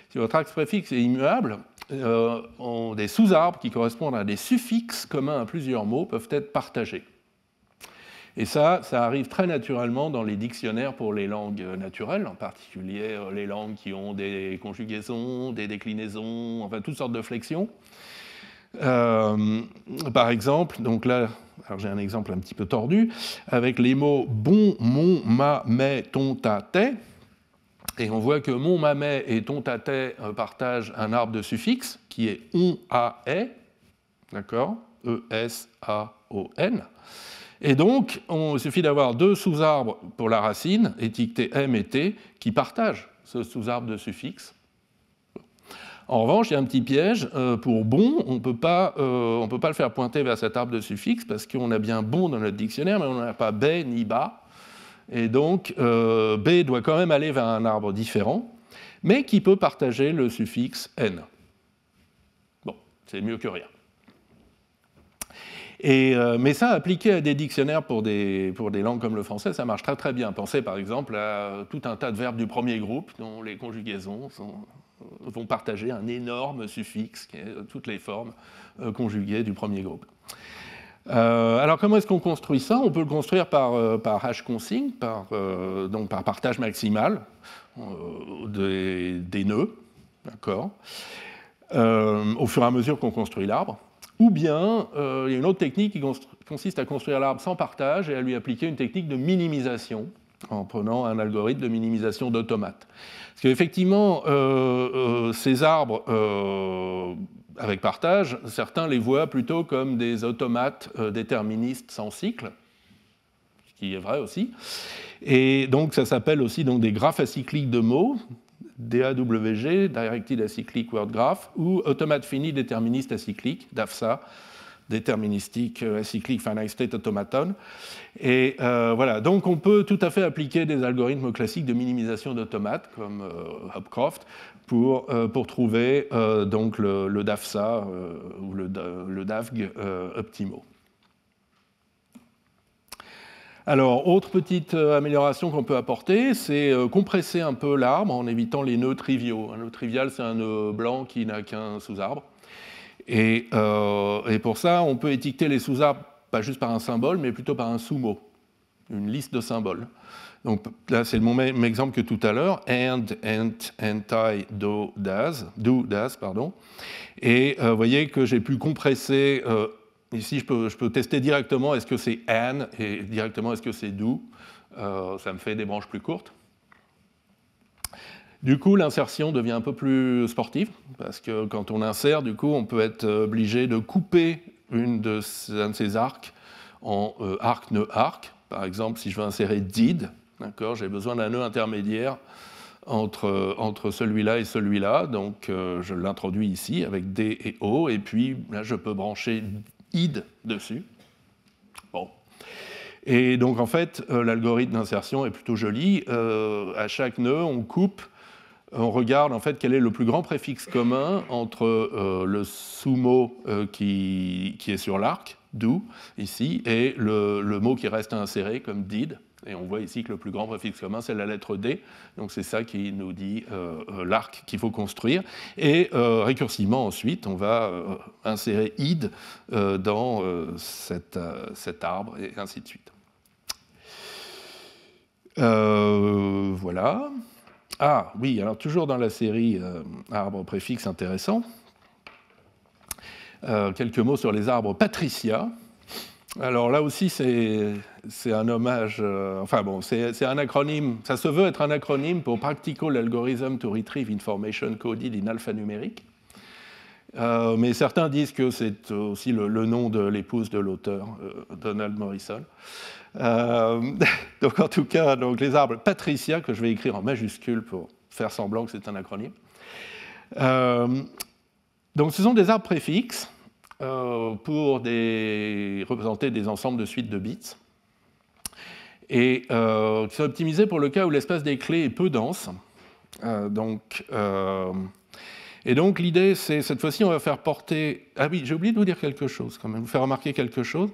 Si votre axe préfixe est immuable, euh, on, des sous-arbres qui correspondent à des suffixes communs à plusieurs mots peuvent être partagés. Et ça, ça arrive très naturellement dans les dictionnaires pour les langues naturelles, en particulier euh, les langues qui ont des conjugaisons, des déclinaisons, enfin toutes sortes de flexions. Euh, par exemple, donc là, j'ai un exemple un petit peu tordu, avec les mots bon, mon, ma, mais, ton, ta, tes, et on voit que mon mamet et ton tatet euh, partagent un arbre de suffixe qui est on, a, e d'accord E, S, A, O, N. Et donc, on, il suffit d'avoir deux sous-arbres pour la racine, étiquetés M et T, qui partagent ce sous-arbre de suffixe. En revanche, il y a un petit piège. Euh, pour bon, on euh, ne peut pas le faire pointer vers cet arbre de suffixe parce qu'on a bien bon dans notre dictionnaire, mais on n'a pas baie ni bas. Et donc, euh, B doit quand même aller vers un arbre différent, mais qui peut partager le suffixe N. Bon, c'est mieux que rien. Euh, mais ça, appliqué à des dictionnaires pour des, langues comme le français, ça marche très très bien. Pensez par exemple à tout un tas de verbes du premier groupe dont les conjugaisons euh, vont partager un énorme suffixe, qui est toutes les formes conjuguées du premier groupe. Euh, alors comment est-ce qu'on construit ça On peut le construire par, euh, par hash consigne, par, euh, donc par partage maximal des, des, nœuds, d'accord, au fur et à mesure qu'on construit l'arbre. Ou bien il y a une autre technique qui consiste à construire l'arbre sans partage et à lui appliquer une technique de minimisation en prenant un algorithme de minimisation d'automates. Parce qu'effectivement, ces arbres avec partage, certains les voient plutôt comme des automates euh, déterministes sans cycle, ce qui est vrai aussi. Et donc ça s'appelle aussi donc, des graphes acycliques de mots, DAWG, Directed Acyclic Word Graph, ou Automate Fini Déterministe Acyclique, DAFSA, déterministique euh, acyclique, finite state automaton. Et euh, voilà, donc on peut tout à fait appliquer des algorithmes classiques de minimisation d'automates comme Hopcroft euh, pour, trouver euh, donc le, DAFSA euh, ou le, DAFG optimaux. Alors, autre petite amélioration qu'on peut apporter, c'est compresser un peu l'arbre en évitant les nœuds triviaux. Un nœud trivial, c'est un nœud blanc qui n'a qu'un sous-arbre. et, pour ça, on peut étiqueter les sous-arbres pas juste par un symbole, mais plutôt par un sous-mot, une liste de symboles. Donc là, c'est le même exemple que tout à l'heure, and, and, AND, anti, do, das, do, das, pardon. Et euh, vous voyez que j'ai pu compresser, euh, ici je peux, je peux, tester directement est-ce que c'est AND et directement est-ce que c'est do. Euh, ça me fait des branches plus courtes. Du coup, l'insertion devient un peu plus sportive, parce que quand on insère, du coup, on peut être obligé de couper une de un de ces arcs en arc ne -arc. Par exemple, si je veux insérer did, j'ai besoin d'un nœud intermédiaire entre, entre celui-là et celui-là. Donc euh, je l'introduis ici avec D et O, et puis là je peux brancher id dessus. Bon. Et donc en fait, euh, l'algorithme d'insertion est plutôt joli. Euh, à chaque nœud, on coupe, on regarde en fait quel est le plus grand préfixe commun entre le sous-mot qui, est sur l'arc, do, ici, et le, le mot qui reste à insérer comme did. Et on voit ici que le plus grand préfixe commun, c'est la lettre D. Donc c'est ça qui nous dit euh, euh, l'arc qu'il faut construire. Et euh, récursivement, ensuite, on va insérer id dans cet arbre, et ainsi de suite. voilà. Ah oui, alors toujours dans la série arbre préfixe intéressant, quelques mots sur les arbres patricia. Alors là aussi, c'est un hommage, euh, enfin bon, c'est un acronyme, ça se veut être un acronyme pour Practical Algorithm to Retrieve Information Coded in Alphanumeric. Euh, mais certains disent que c'est aussi le, nom de l'épouse de l'auteur, euh, Donald Morrison. [laughs] donc en tout cas, donc les arbres Patricia, que je vais écrire en majuscule pour faire semblant que c'est un acronyme. donc ce sont des arbres préfixes euh, pour des, représenter des ensembles de suites de bits. Et euh, qui sont optimisés pour le cas où l'espace des clés est peu dense. Euh, donc, euh, et donc l'idée, c'est cette fois-ci, on va faire porter... Ah oui, j'ai oublié de vous dire quelque chose, quand même, vous faire remarquer quelque chose.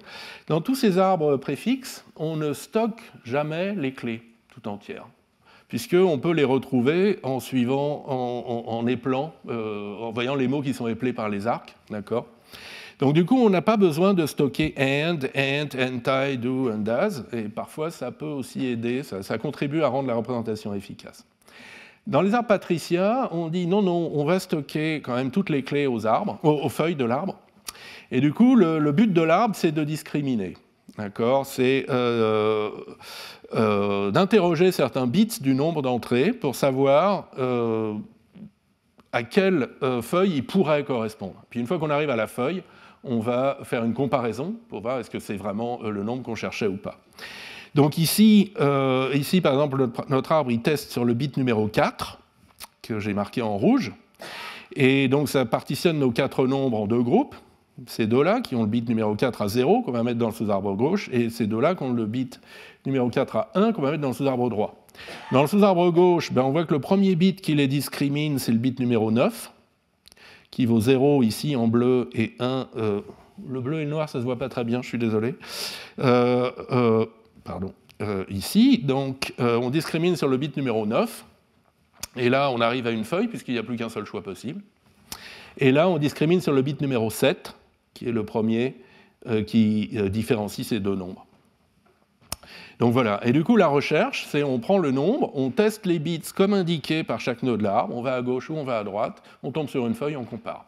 Dans tous ces arbres préfixes, on ne stocke jamais les clés tout entières puisqu'on peut les retrouver en suivant, en, en, en éplant, en voyant les mots qui sont éplés par les arcs, d'accord donc du coup, on n'a pas besoin de stocker and, and, and tie, do, and does. et parfois ça peut aussi aider, ça, contribue à rendre la représentation efficace. Dans les arbres patricia, on dit non, non, on va stocker quand même toutes les clés aux arbres, aux, feuilles de l'arbre. Et du coup, le, but de l'arbre, c'est de discriminer. D'accord C'est euh, euh, euh, d'interroger certains bits du nombre d'entrées pour savoir à quelle feuille il pourrait correspondre. Puis une fois qu'on arrive à la feuille, on va faire une comparaison pour voir est-ce que c'est vraiment euh, le nombre qu'on cherchait ou pas. Donc ici, euh, ici par exemple, notre, arbre, il teste sur le bit numéro 4, que j'ai marqué en rouge. Et donc ça partitionne nos quatre nombres en deux groupes. Ces deux-là qui ont le bit numéro 4 à 0, qu'on va mettre dans le sous-arbre gauche, et ces deux-là qui ont le bit numéro 4 à 1, qu'on va mettre dans le sous-arbre droit. Dans le sous-arbre gauche, ben, on voit que le premier bit qui les discrimine, c'est le bit numéro 9 qui vaut 0 ici en bleu et 1. Euh, le bleu et le noir, ça ne se voit pas très bien, je suis désolé. Euh, euh, pardon. ici, donc, on discrimine sur le bit numéro 9. Et là, on arrive à une feuille, puisqu'il n'y a plus qu'un seul choix possible. Et là, on discrimine sur le bit numéro 7, qui est le premier qui différencie ces deux nombres. Donc voilà. Et du coup, la recherche, c'est on prend le nombre, on teste les bits comme indiqué par chaque noeud de l'arbre, on va à gauche ou on va à droite, on tombe sur une feuille, on compare.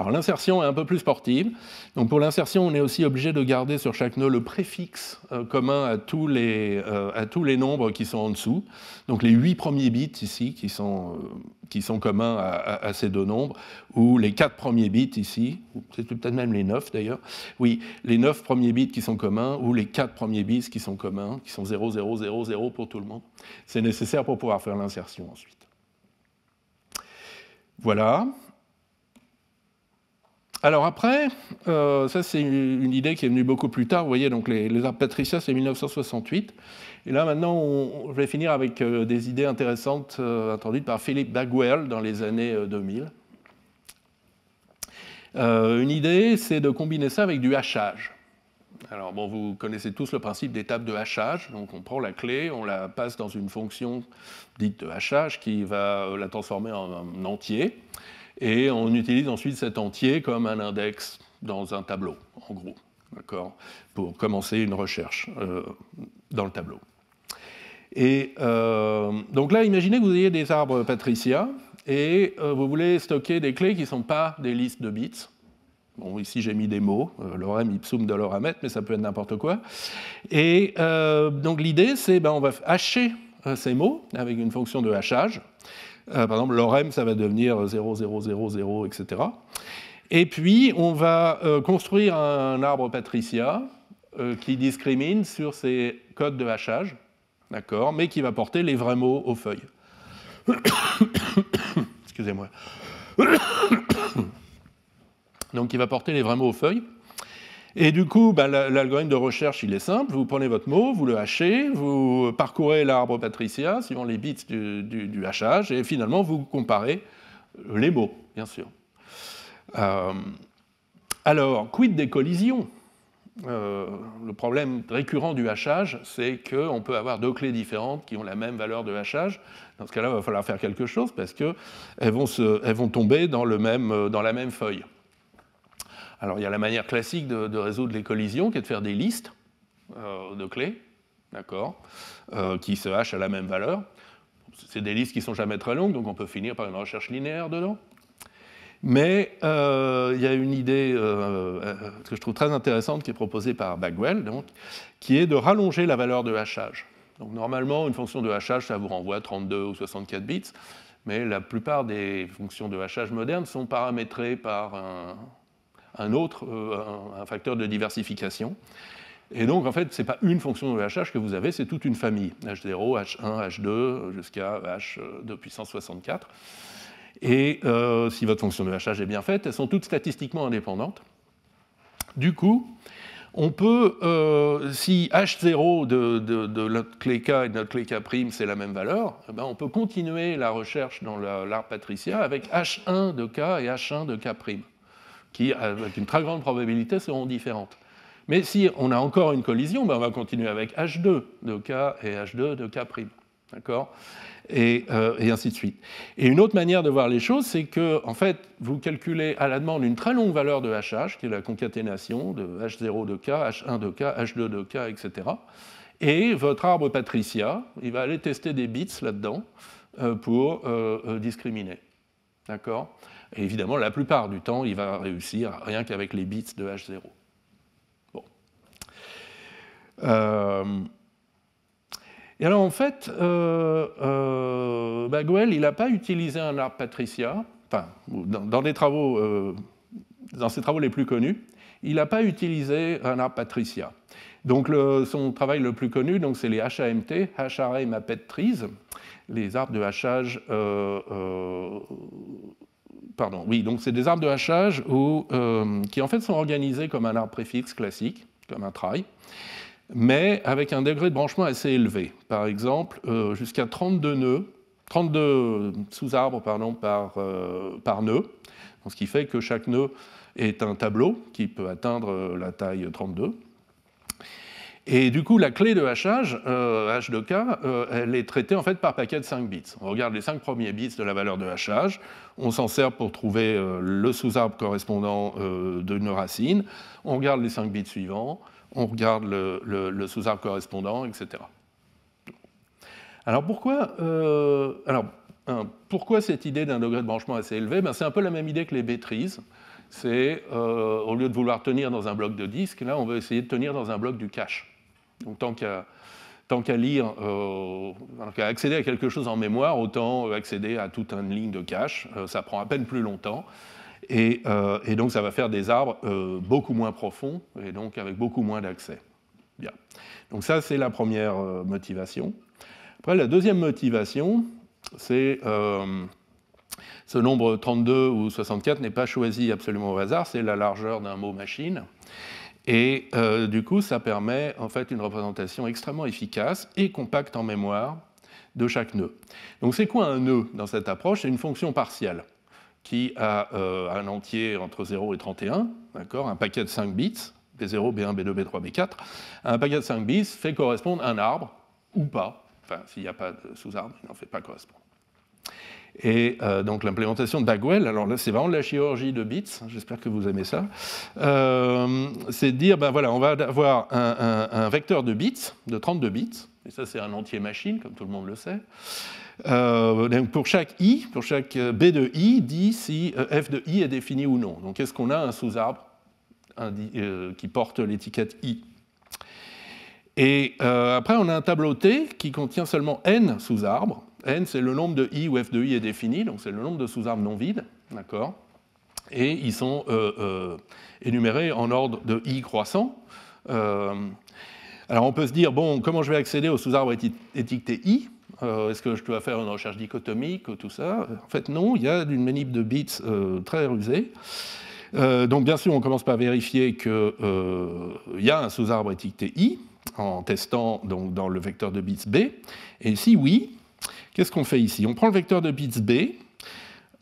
Alors l'insertion est un peu plus sportive. Donc pour l'insertion, on est aussi obligé de garder sur chaque nœud le préfixe euh, commun à tous, les, euh, à tous les nombres qui sont en dessous. Donc les huit premiers bits ici qui sont, euh, qui sont communs à, ces deux nombres, ou les quatre premiers bits ici, peut-être même les neuf, d'ailleurs. Oui, les neuf premiers bits qui sont communs, ou les quatre premiers bits qui sont communs, qui sont 0, 0, 0, 0 pour tout le monde. C'est nécessaire pour pouvoir faire l'insertion ensuite. Voilà, alors après, euh, ça c'est une idée qui est venue beaucoup plus tard, vous voyez, donc les, les arbres Patricia c'est 1968. Et là maintenant, je vais finir avec euh, des idées intéressantes euh, introduites par Philippe Bagwell dans les années 2000. une idée, c'est de combiner ça avec du hachage. Alors bon, vous connaissez tous le principe d'étape de hachage. Donc on prend la clé, on la passe dans une fonction dite de hachage qui va la transformer en, en entier et on utilise ensuite cet entier comme un index dans un tableau, en gros, d'accord, pour commencer une recherche euh, dans le tableau. Et euh, donc là, imaginez que vous ayez des arbres Patricia et euh, vous voulez stocker des clés qui ne sont pas des listes de bits. Bon, ici j'ai mis des mots, lorem ipsum de l'oramètre, mais ça peut être n'importe quoi. Et donc l'idée, c'est ben, on va hacher ces mots avec une fonction de hachage. Euh, par exemple, l'orem, ça va devenir 0, 0, 0, 0, etc. Et puis, on va euh, construire un arbre patricia euh, qui discrimine sur ses codes de hachage, d'accord, mais qui va porter les vrais mots aux feuilles. [coughs] Excusez-moi. [coughs] Donc, il va porter les vrais mots aux feuilles. Et du coup, bah, l'algorithme de recherche, il est simple. Vous prenez votre mot, vous le hachez, vous parcourez l'arbre patricia suivant les bits du, hachage, et finalement, vous comparez les mots, bien sûr. Euh, alors, quid des collisions euh, le problème récurrent du hachage, c'est qu'on peut avoir deux clés différentes qui ont la même valeur de hachage. Dans ce cas-là, il va falloir faire quelque chose parce qu'elles vont, vont tomber dans la même feuille. Alors il y a la manière classique de, résoudre les collisions qui est de faire des listes euh, de clés, d'accord, euh, qui se hachent à la même valeur. C'est des listes qui sont jamais très longues, donc on peut finir par une recherche linéaire dedans. Mais euh, il y a une idée que je trouve très intéressante qui est proposée par Bagwell, donc, qui est de rallonger la valeur de hachage. Donc normalement, une fonction de hachage, ça vous renvoie 32 ou 64 bits mais la plupart des fonctions de hachage modernes sont paramétrées par un, un autre euh, un, facteur de diversification. Et donc, en fait, ce n'est pas une fonction de HH que vous avez, c'est toute une famille, H0, H1, H2, jusqu'à H2 puissance 64. Et euh, si votre fonction de HH est bien faite, elles sont toutes statistiquement indépendantes. Du coup, on peut, euh, si H0 de, notre clé K et de notre clé K' c'est la même valeur, eh ben, on peut continuer la recherche dans l'art patricia avec H1 de K et H1 de K' qui, euh, avec une très grande probabilité, seront différentes. Mais si on a encore une collision, ben on va continuer avec H2 de K et H2 de K'. D'accord euh, et, ainsi de suite. Et une autre manière de voir les choses, c'est que, en fait, vous calculez à la demande une très longue valeur de HH, qui est la concaténation de H0 de K, H1 de K, H2 de K, etc. Et votre arbre Patricia, il va aller tester des bits là-dedans euh, pour discriminer. D'accord évidemment, la plupart du temps, il va réussir rien qu'avec les bits de H0. Euh, et alors, en fait, euh, euh Bagwell, il n'a pas utilisé un arbre patricia, enfin, dans, euh, ses travaux les plus connus, il n'a pas utilisé un arbre patricia. Donc son travail le plus connu, c'est les HAMT, et e, les arbres de hachage pardon, oui, donc c'est des arbres de hachage euh, qui en fait sont organisés comme un arbre préfixe classique, comme un trail, mais avec un degré de branchement assez élevé. Par exemple, euh, jusqu'à 32 nœuds, 32 sous-arbres euh, par, nœud, ce qui fait que chaque nœud est un tableau qui peut atteindre la taille 32. Et du coup, la clé de hachage, H2K, euh, euh, elle est traitée en fait par paquet de 5 bits. On regarde les 5 premiers bits de la valeur de hachage, on s'en sert pour trouver euh, le sous-arbre correspondant d'une racine, on regarde les 5 bits suivants, on regarde le, sous-arbre correspondant, etc. Alors hein, pourquoi, cette idée d'un degré de branchement assez élevé ben, C'est un peu la même idée que les bêtrises. c'est au lieu de vouloir tenir dans un bloc de disque, là on veut essayer de tenir dans un bloc du cache. Donc tant qu'à lire, euh, qu'à accéder à quelque chose en mémoire, autant euh, accéder à toute une ligne de cache. Euh, ça prend à peine plus longtemps. Et, donc, ça va faire des arbres beaucoup moins profonds et donc avec beaucoup moins d'accès. Donc, ça, c'est la première motivation. Après, la deuxième motivation, c'est. ce nombre 32 ou 64 n'est pas choisi absolument au hasard, c'est la largeur d'un mot machine. Et euh, du coup, ça permet en fait une représentation extrêmement efficace et compacte en mémoire de chaque nœud. Donc c'est quoi un nœud dans cette approche C'est une fonction partielle qui a euh, un entier entre 0 et 31, un paquet de 5 bits, B0, B1, B2, B3, B4. Un paquet de 5 bits fait correspondre un arbre ou pas, enfin s'il n'y a pas de sous-arbre, il n'en fait pas correspondre. Et euh, donc l'implémentation de Bagwell, alors là c'est vraiment de la chirurgie de bits, hein, j'espère que vous aimez ça, euh, c'est de dire, ben voilà, on va avoir un, vecteur de bits, de 32 bits, et ça c'est un entier machine, comme tout le monde le sait. Euh, donc pour chaque i, pour chaque b de i, dit si f de i est défini ou non. Donc est-ce qu'on a un sous-arbre qui porte l'étiquette i et après, on a un tableau T qui contient seulement n sous-arbres. N, c'est le nombre de I où F de I est défini, donc c'est le nombre de sous arbres non vides, d'accord Et ils sont euh, euh, énumérés en ordre de I croissant. Euh, alors on peut se dire, bon, comment je vais accéder au sous arbre étiqueté I Est-ce que je dois faire une recherche dichotomique, tout ça En fait, non, il y a une manip de bits très rusée. donc bien sûr, on commence par vérifier qu'il y a un sous-arbre étiqueté I en testant donc, dans le vecteur de bits B. Et si oui, Qu'est-ce qu'on fait ici On prend le vecteur de bits B,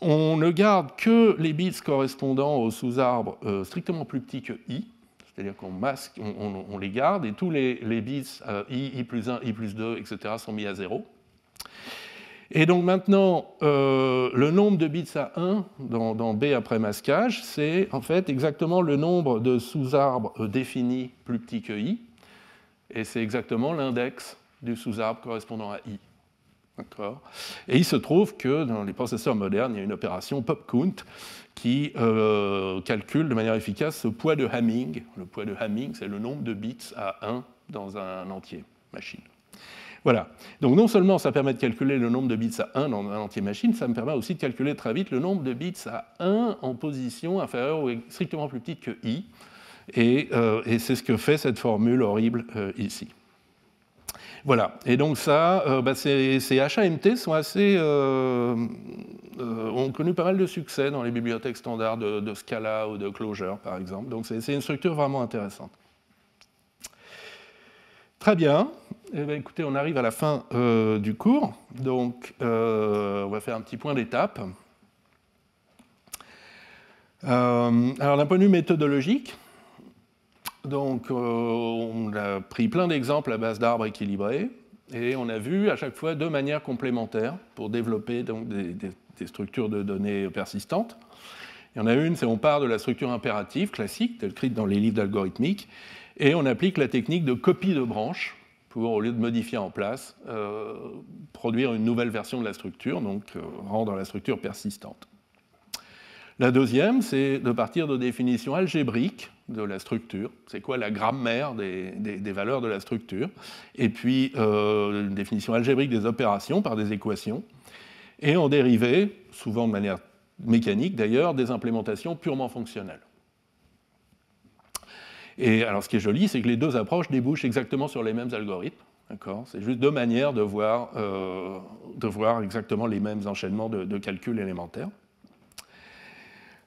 on ne garde que les bits correspondant aux sous-arbres euh, strictement plus petits que i, c'est-à-dire qu'on masque, on, les garde, et tous les, bits euh, i, i plus 1, i plus 2, etc. sont mis à 0. Et donc maintenant, euh, le nombre de bits à 1 dans, dans B après masquage, c'est en fait exactement le nombre de sous-arbres définis plus petits que i, et c'est exactement l'index du sous-arbre correspondant à i. Et il se trouve que dans les processeurs modernes, il y a une opération PopCount qui euh, calcule de manière efficace ce poids de Hamming. Le poids de Hamming, c'est le nombre de bits à 1 dans un entier machine. Voilà. Donc non seulement ça permet de calculer le nombre de bits à 1 dans un entier machine, ça me permet aussi de calculer très vite le nombre de bits à 1 en position inférieure ou strictement plus petite que i. Et, euh, c'est ce que fait cette formule horrible euh, ici. Voilà. Et donc ça, euh, bah, ces, HAMT sont assez, euh, euh, ont connu pas mal de succès dans les bibliothèques standards de, Scala ou de Clojure, par exemple. Donc c'est une structure vraiment intéressante. Très bien. Eh bien. Écoutez, on arrive à la fin du cours. Donc on va faire un petit point d'étape. alors d'un point de vue méthodologique, donc, euh, on a pris plein d'exemples à base d'arbres équilibrés, et on a vu à chaque fois deux manières complémentaires pour développer des, structures de données persistantes. Il y en a une, c'est on part de la structure impérative classique, telle écrite dans les livres d'algorithmique, et on applique la technique de copie de branches pour, au lieu de modifier en place, euh, produire une nouvelle version de la structure, donc euh, rendre la structure persistante. La deuxième, c'est de partir de définitions algébriques de la structure, c'est quoi la grammaire des, valeurs de la structure, et puis euh, une définition algébrique des opérations par des équations, et en dérivé, souvent de manière mécanique d'ailleurs, des implémentations purement fonctionnelles. Et alors ce qui est joli, c'est que les deux approches débouchent exactement sur les mêmes algorithmes. C'est juste deux manières de voir, euh, de voir, exactement les mêmes enchaînements de, de calculs élémentaires.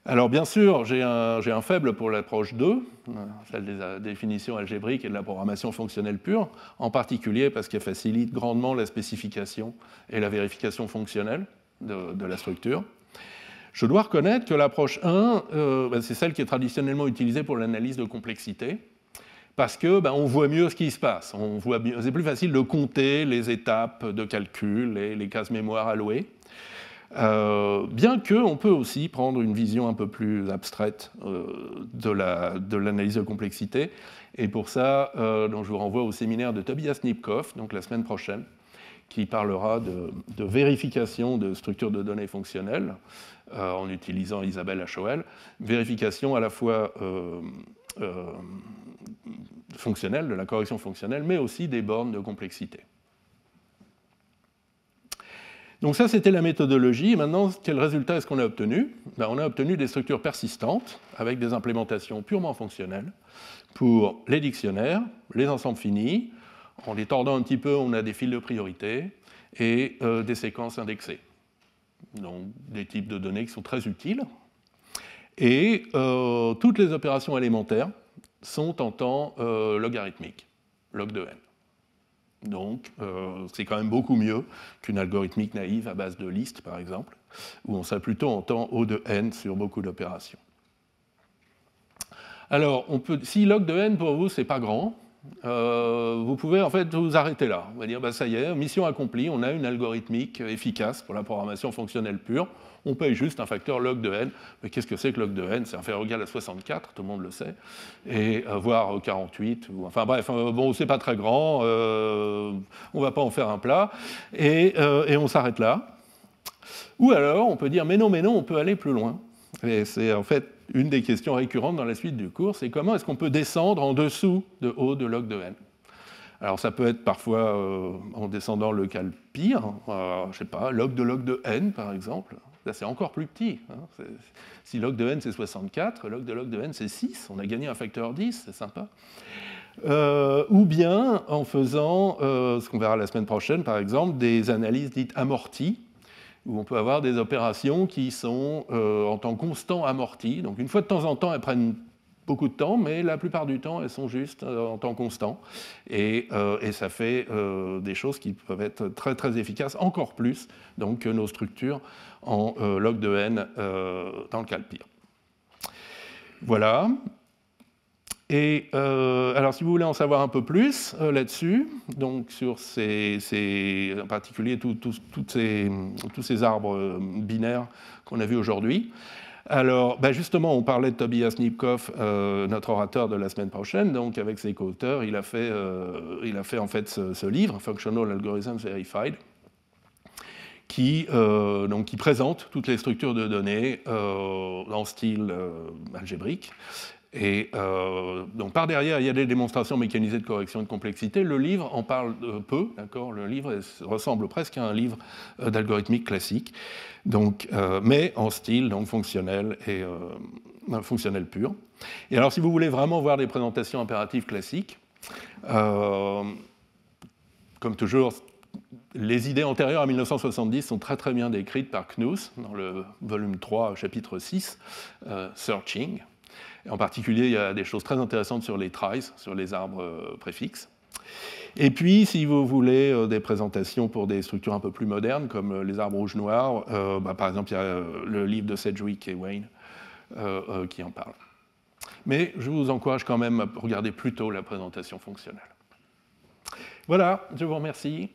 Alors bien sûr, j'ai un, faible pour l'approche 2, euh, celle des euh, définitions algébriques et de la programmation fonctionnelle pure, en particulier parce qu'elle facilite grandement la spécification et la vérification fonctionnelle de, la structure. Je dois reconnaître que l'approche 1, euh, ben, c'est celle qui est traditionnellement utilisée pour l'analyse de complexité, parce que ben, on voit mieux ce qui se passe. voit c'est plus facile de compter les étapes de calcul et les cases mémoire allouées. Euh, bien qu'on on peut aussi prendre une vision un peu plus abstraite euh, de, l'analyse de complexité. Et pour ça, euh, je vous renvoie au séminaire de Tobias Nipkow, donc la semaine prochaine, qui parlera de, vérification de structures de données fonctionnelles en utilisant Isabelle H.O.L., Vérification à la fois fonctionnelle, de la correction fonctionnelle, mais aussi des bornes de complexité. Donc ça, c'était la méthodologie. maintenant, quel résultat est-ce qu'on a obtenu ben, On a obtenu des structures persistantes avec des implémentations purement fonctionnelles pour les dictionnaires, les ensembles finis. En les tordant un petit peu, on a des fils de priorité et euh, des séquences indexées. Donc des types de données qui sont très utiles. Et euh, toutes les opérations élémentaires sont en temps euh, logarithmique, log de n. Donc, euh, c'est quand même beaucoup mieux qu'une algorithmique naïve à base de listes, par exemple, où on s'applique plutôt en temps O de n sur beaucoup d'opérations. Alors, si log de n pour vous, c'est pas grand, euh, vous pouvez en fait vous arrêter là. On va dire, bah, ça y est, mission accomplie, on a une algorithmique efficace pour la programmation fonctionnelle pure on paye juste un facteur log de n. Mais qu'est-ce que c'est que log de n C'est un ou égal à 64, tout le monde le sait, et euh, voire 48. Euh, ou, enfin bref, euh, bon, c'est pas très grand, on va pas en faire un plat, et, on s'arrête là. Ou alors, on peut dire, mais non, mais non, on peut aller plus loin. Et c'est en fait une des questions récurrentes dans la suite du cours, c'est comment est-ce qu'on peut descendre en dessous de haut de log de n alors ça peut être parfois en descendant le cal pire, je je sais pas, log de log de n par exemple, c'est encore plus petit. Hein. Si log de n, c'est 64, log de log de n, c'est 6. On a gagné un facteur 10, c'est sympa. Euh, ou bien en faisant, euh, ce qu'on verra la semaine prochaine par exemple, des analyses dites amorties, où on peut avoir des opérations qui sont euh, en temps constant amorties. Donc une fois de temps en temps, elles prennent beaucoup de temps, mais la plupart du temps, elles sont juste en temps constant. Et, ça fait des choses qui peuvent être très, très efficaces, encore plus donc, que nos structures en euh, log de n euh, dans le cas le pire. Voilà. Et euh, alors, si vous voulez en savoir un peu plus là-dessus, donc sur ces, en particulier ces, tous ces arbres binaires qu'on a vus aujourd'hui, alors ben, justement, on parlait de Tobias Nipkow, notre orateur de la semaine prochaine, donc avec ses co-auteurs, il, a fait, il a fait en fait ce, ce livre, Functional Algorithms Verified, qui, euh, donc, qui présente toutes les structures de données euh, en style euh, algébrique. Et donc par derrière, il y a des démonstrations mécanisées de correction de complexité. Le livre en parle peu, d'accord Le livre ressemble presque à un livre d'algorithmique classique, donc, mais en style donc, fonctionnel et fonctionnel pur. Et alors, si vous voulez vraiment voir des présentations impératives classiques, comme toujours, les idées antérieures à 1970 sont très très bien décrites par Knuth dans le volume 3, chapitre 6, euh, Searching. En particulier, il y a des choses très intéressantes sur les tries, sur les arbres euh, préfixes. Et puis, si vous voulez euh, des présentations pour des structures un peu plus modernes, comme les arbres rouges-noirs, bah, par exemple, il y a le livre de Sedgwick et Wayne qui en parle. Mais je vous encourage quand même à regarder plutôt la présentation fonctionnelle. Voilà, je vous remercie.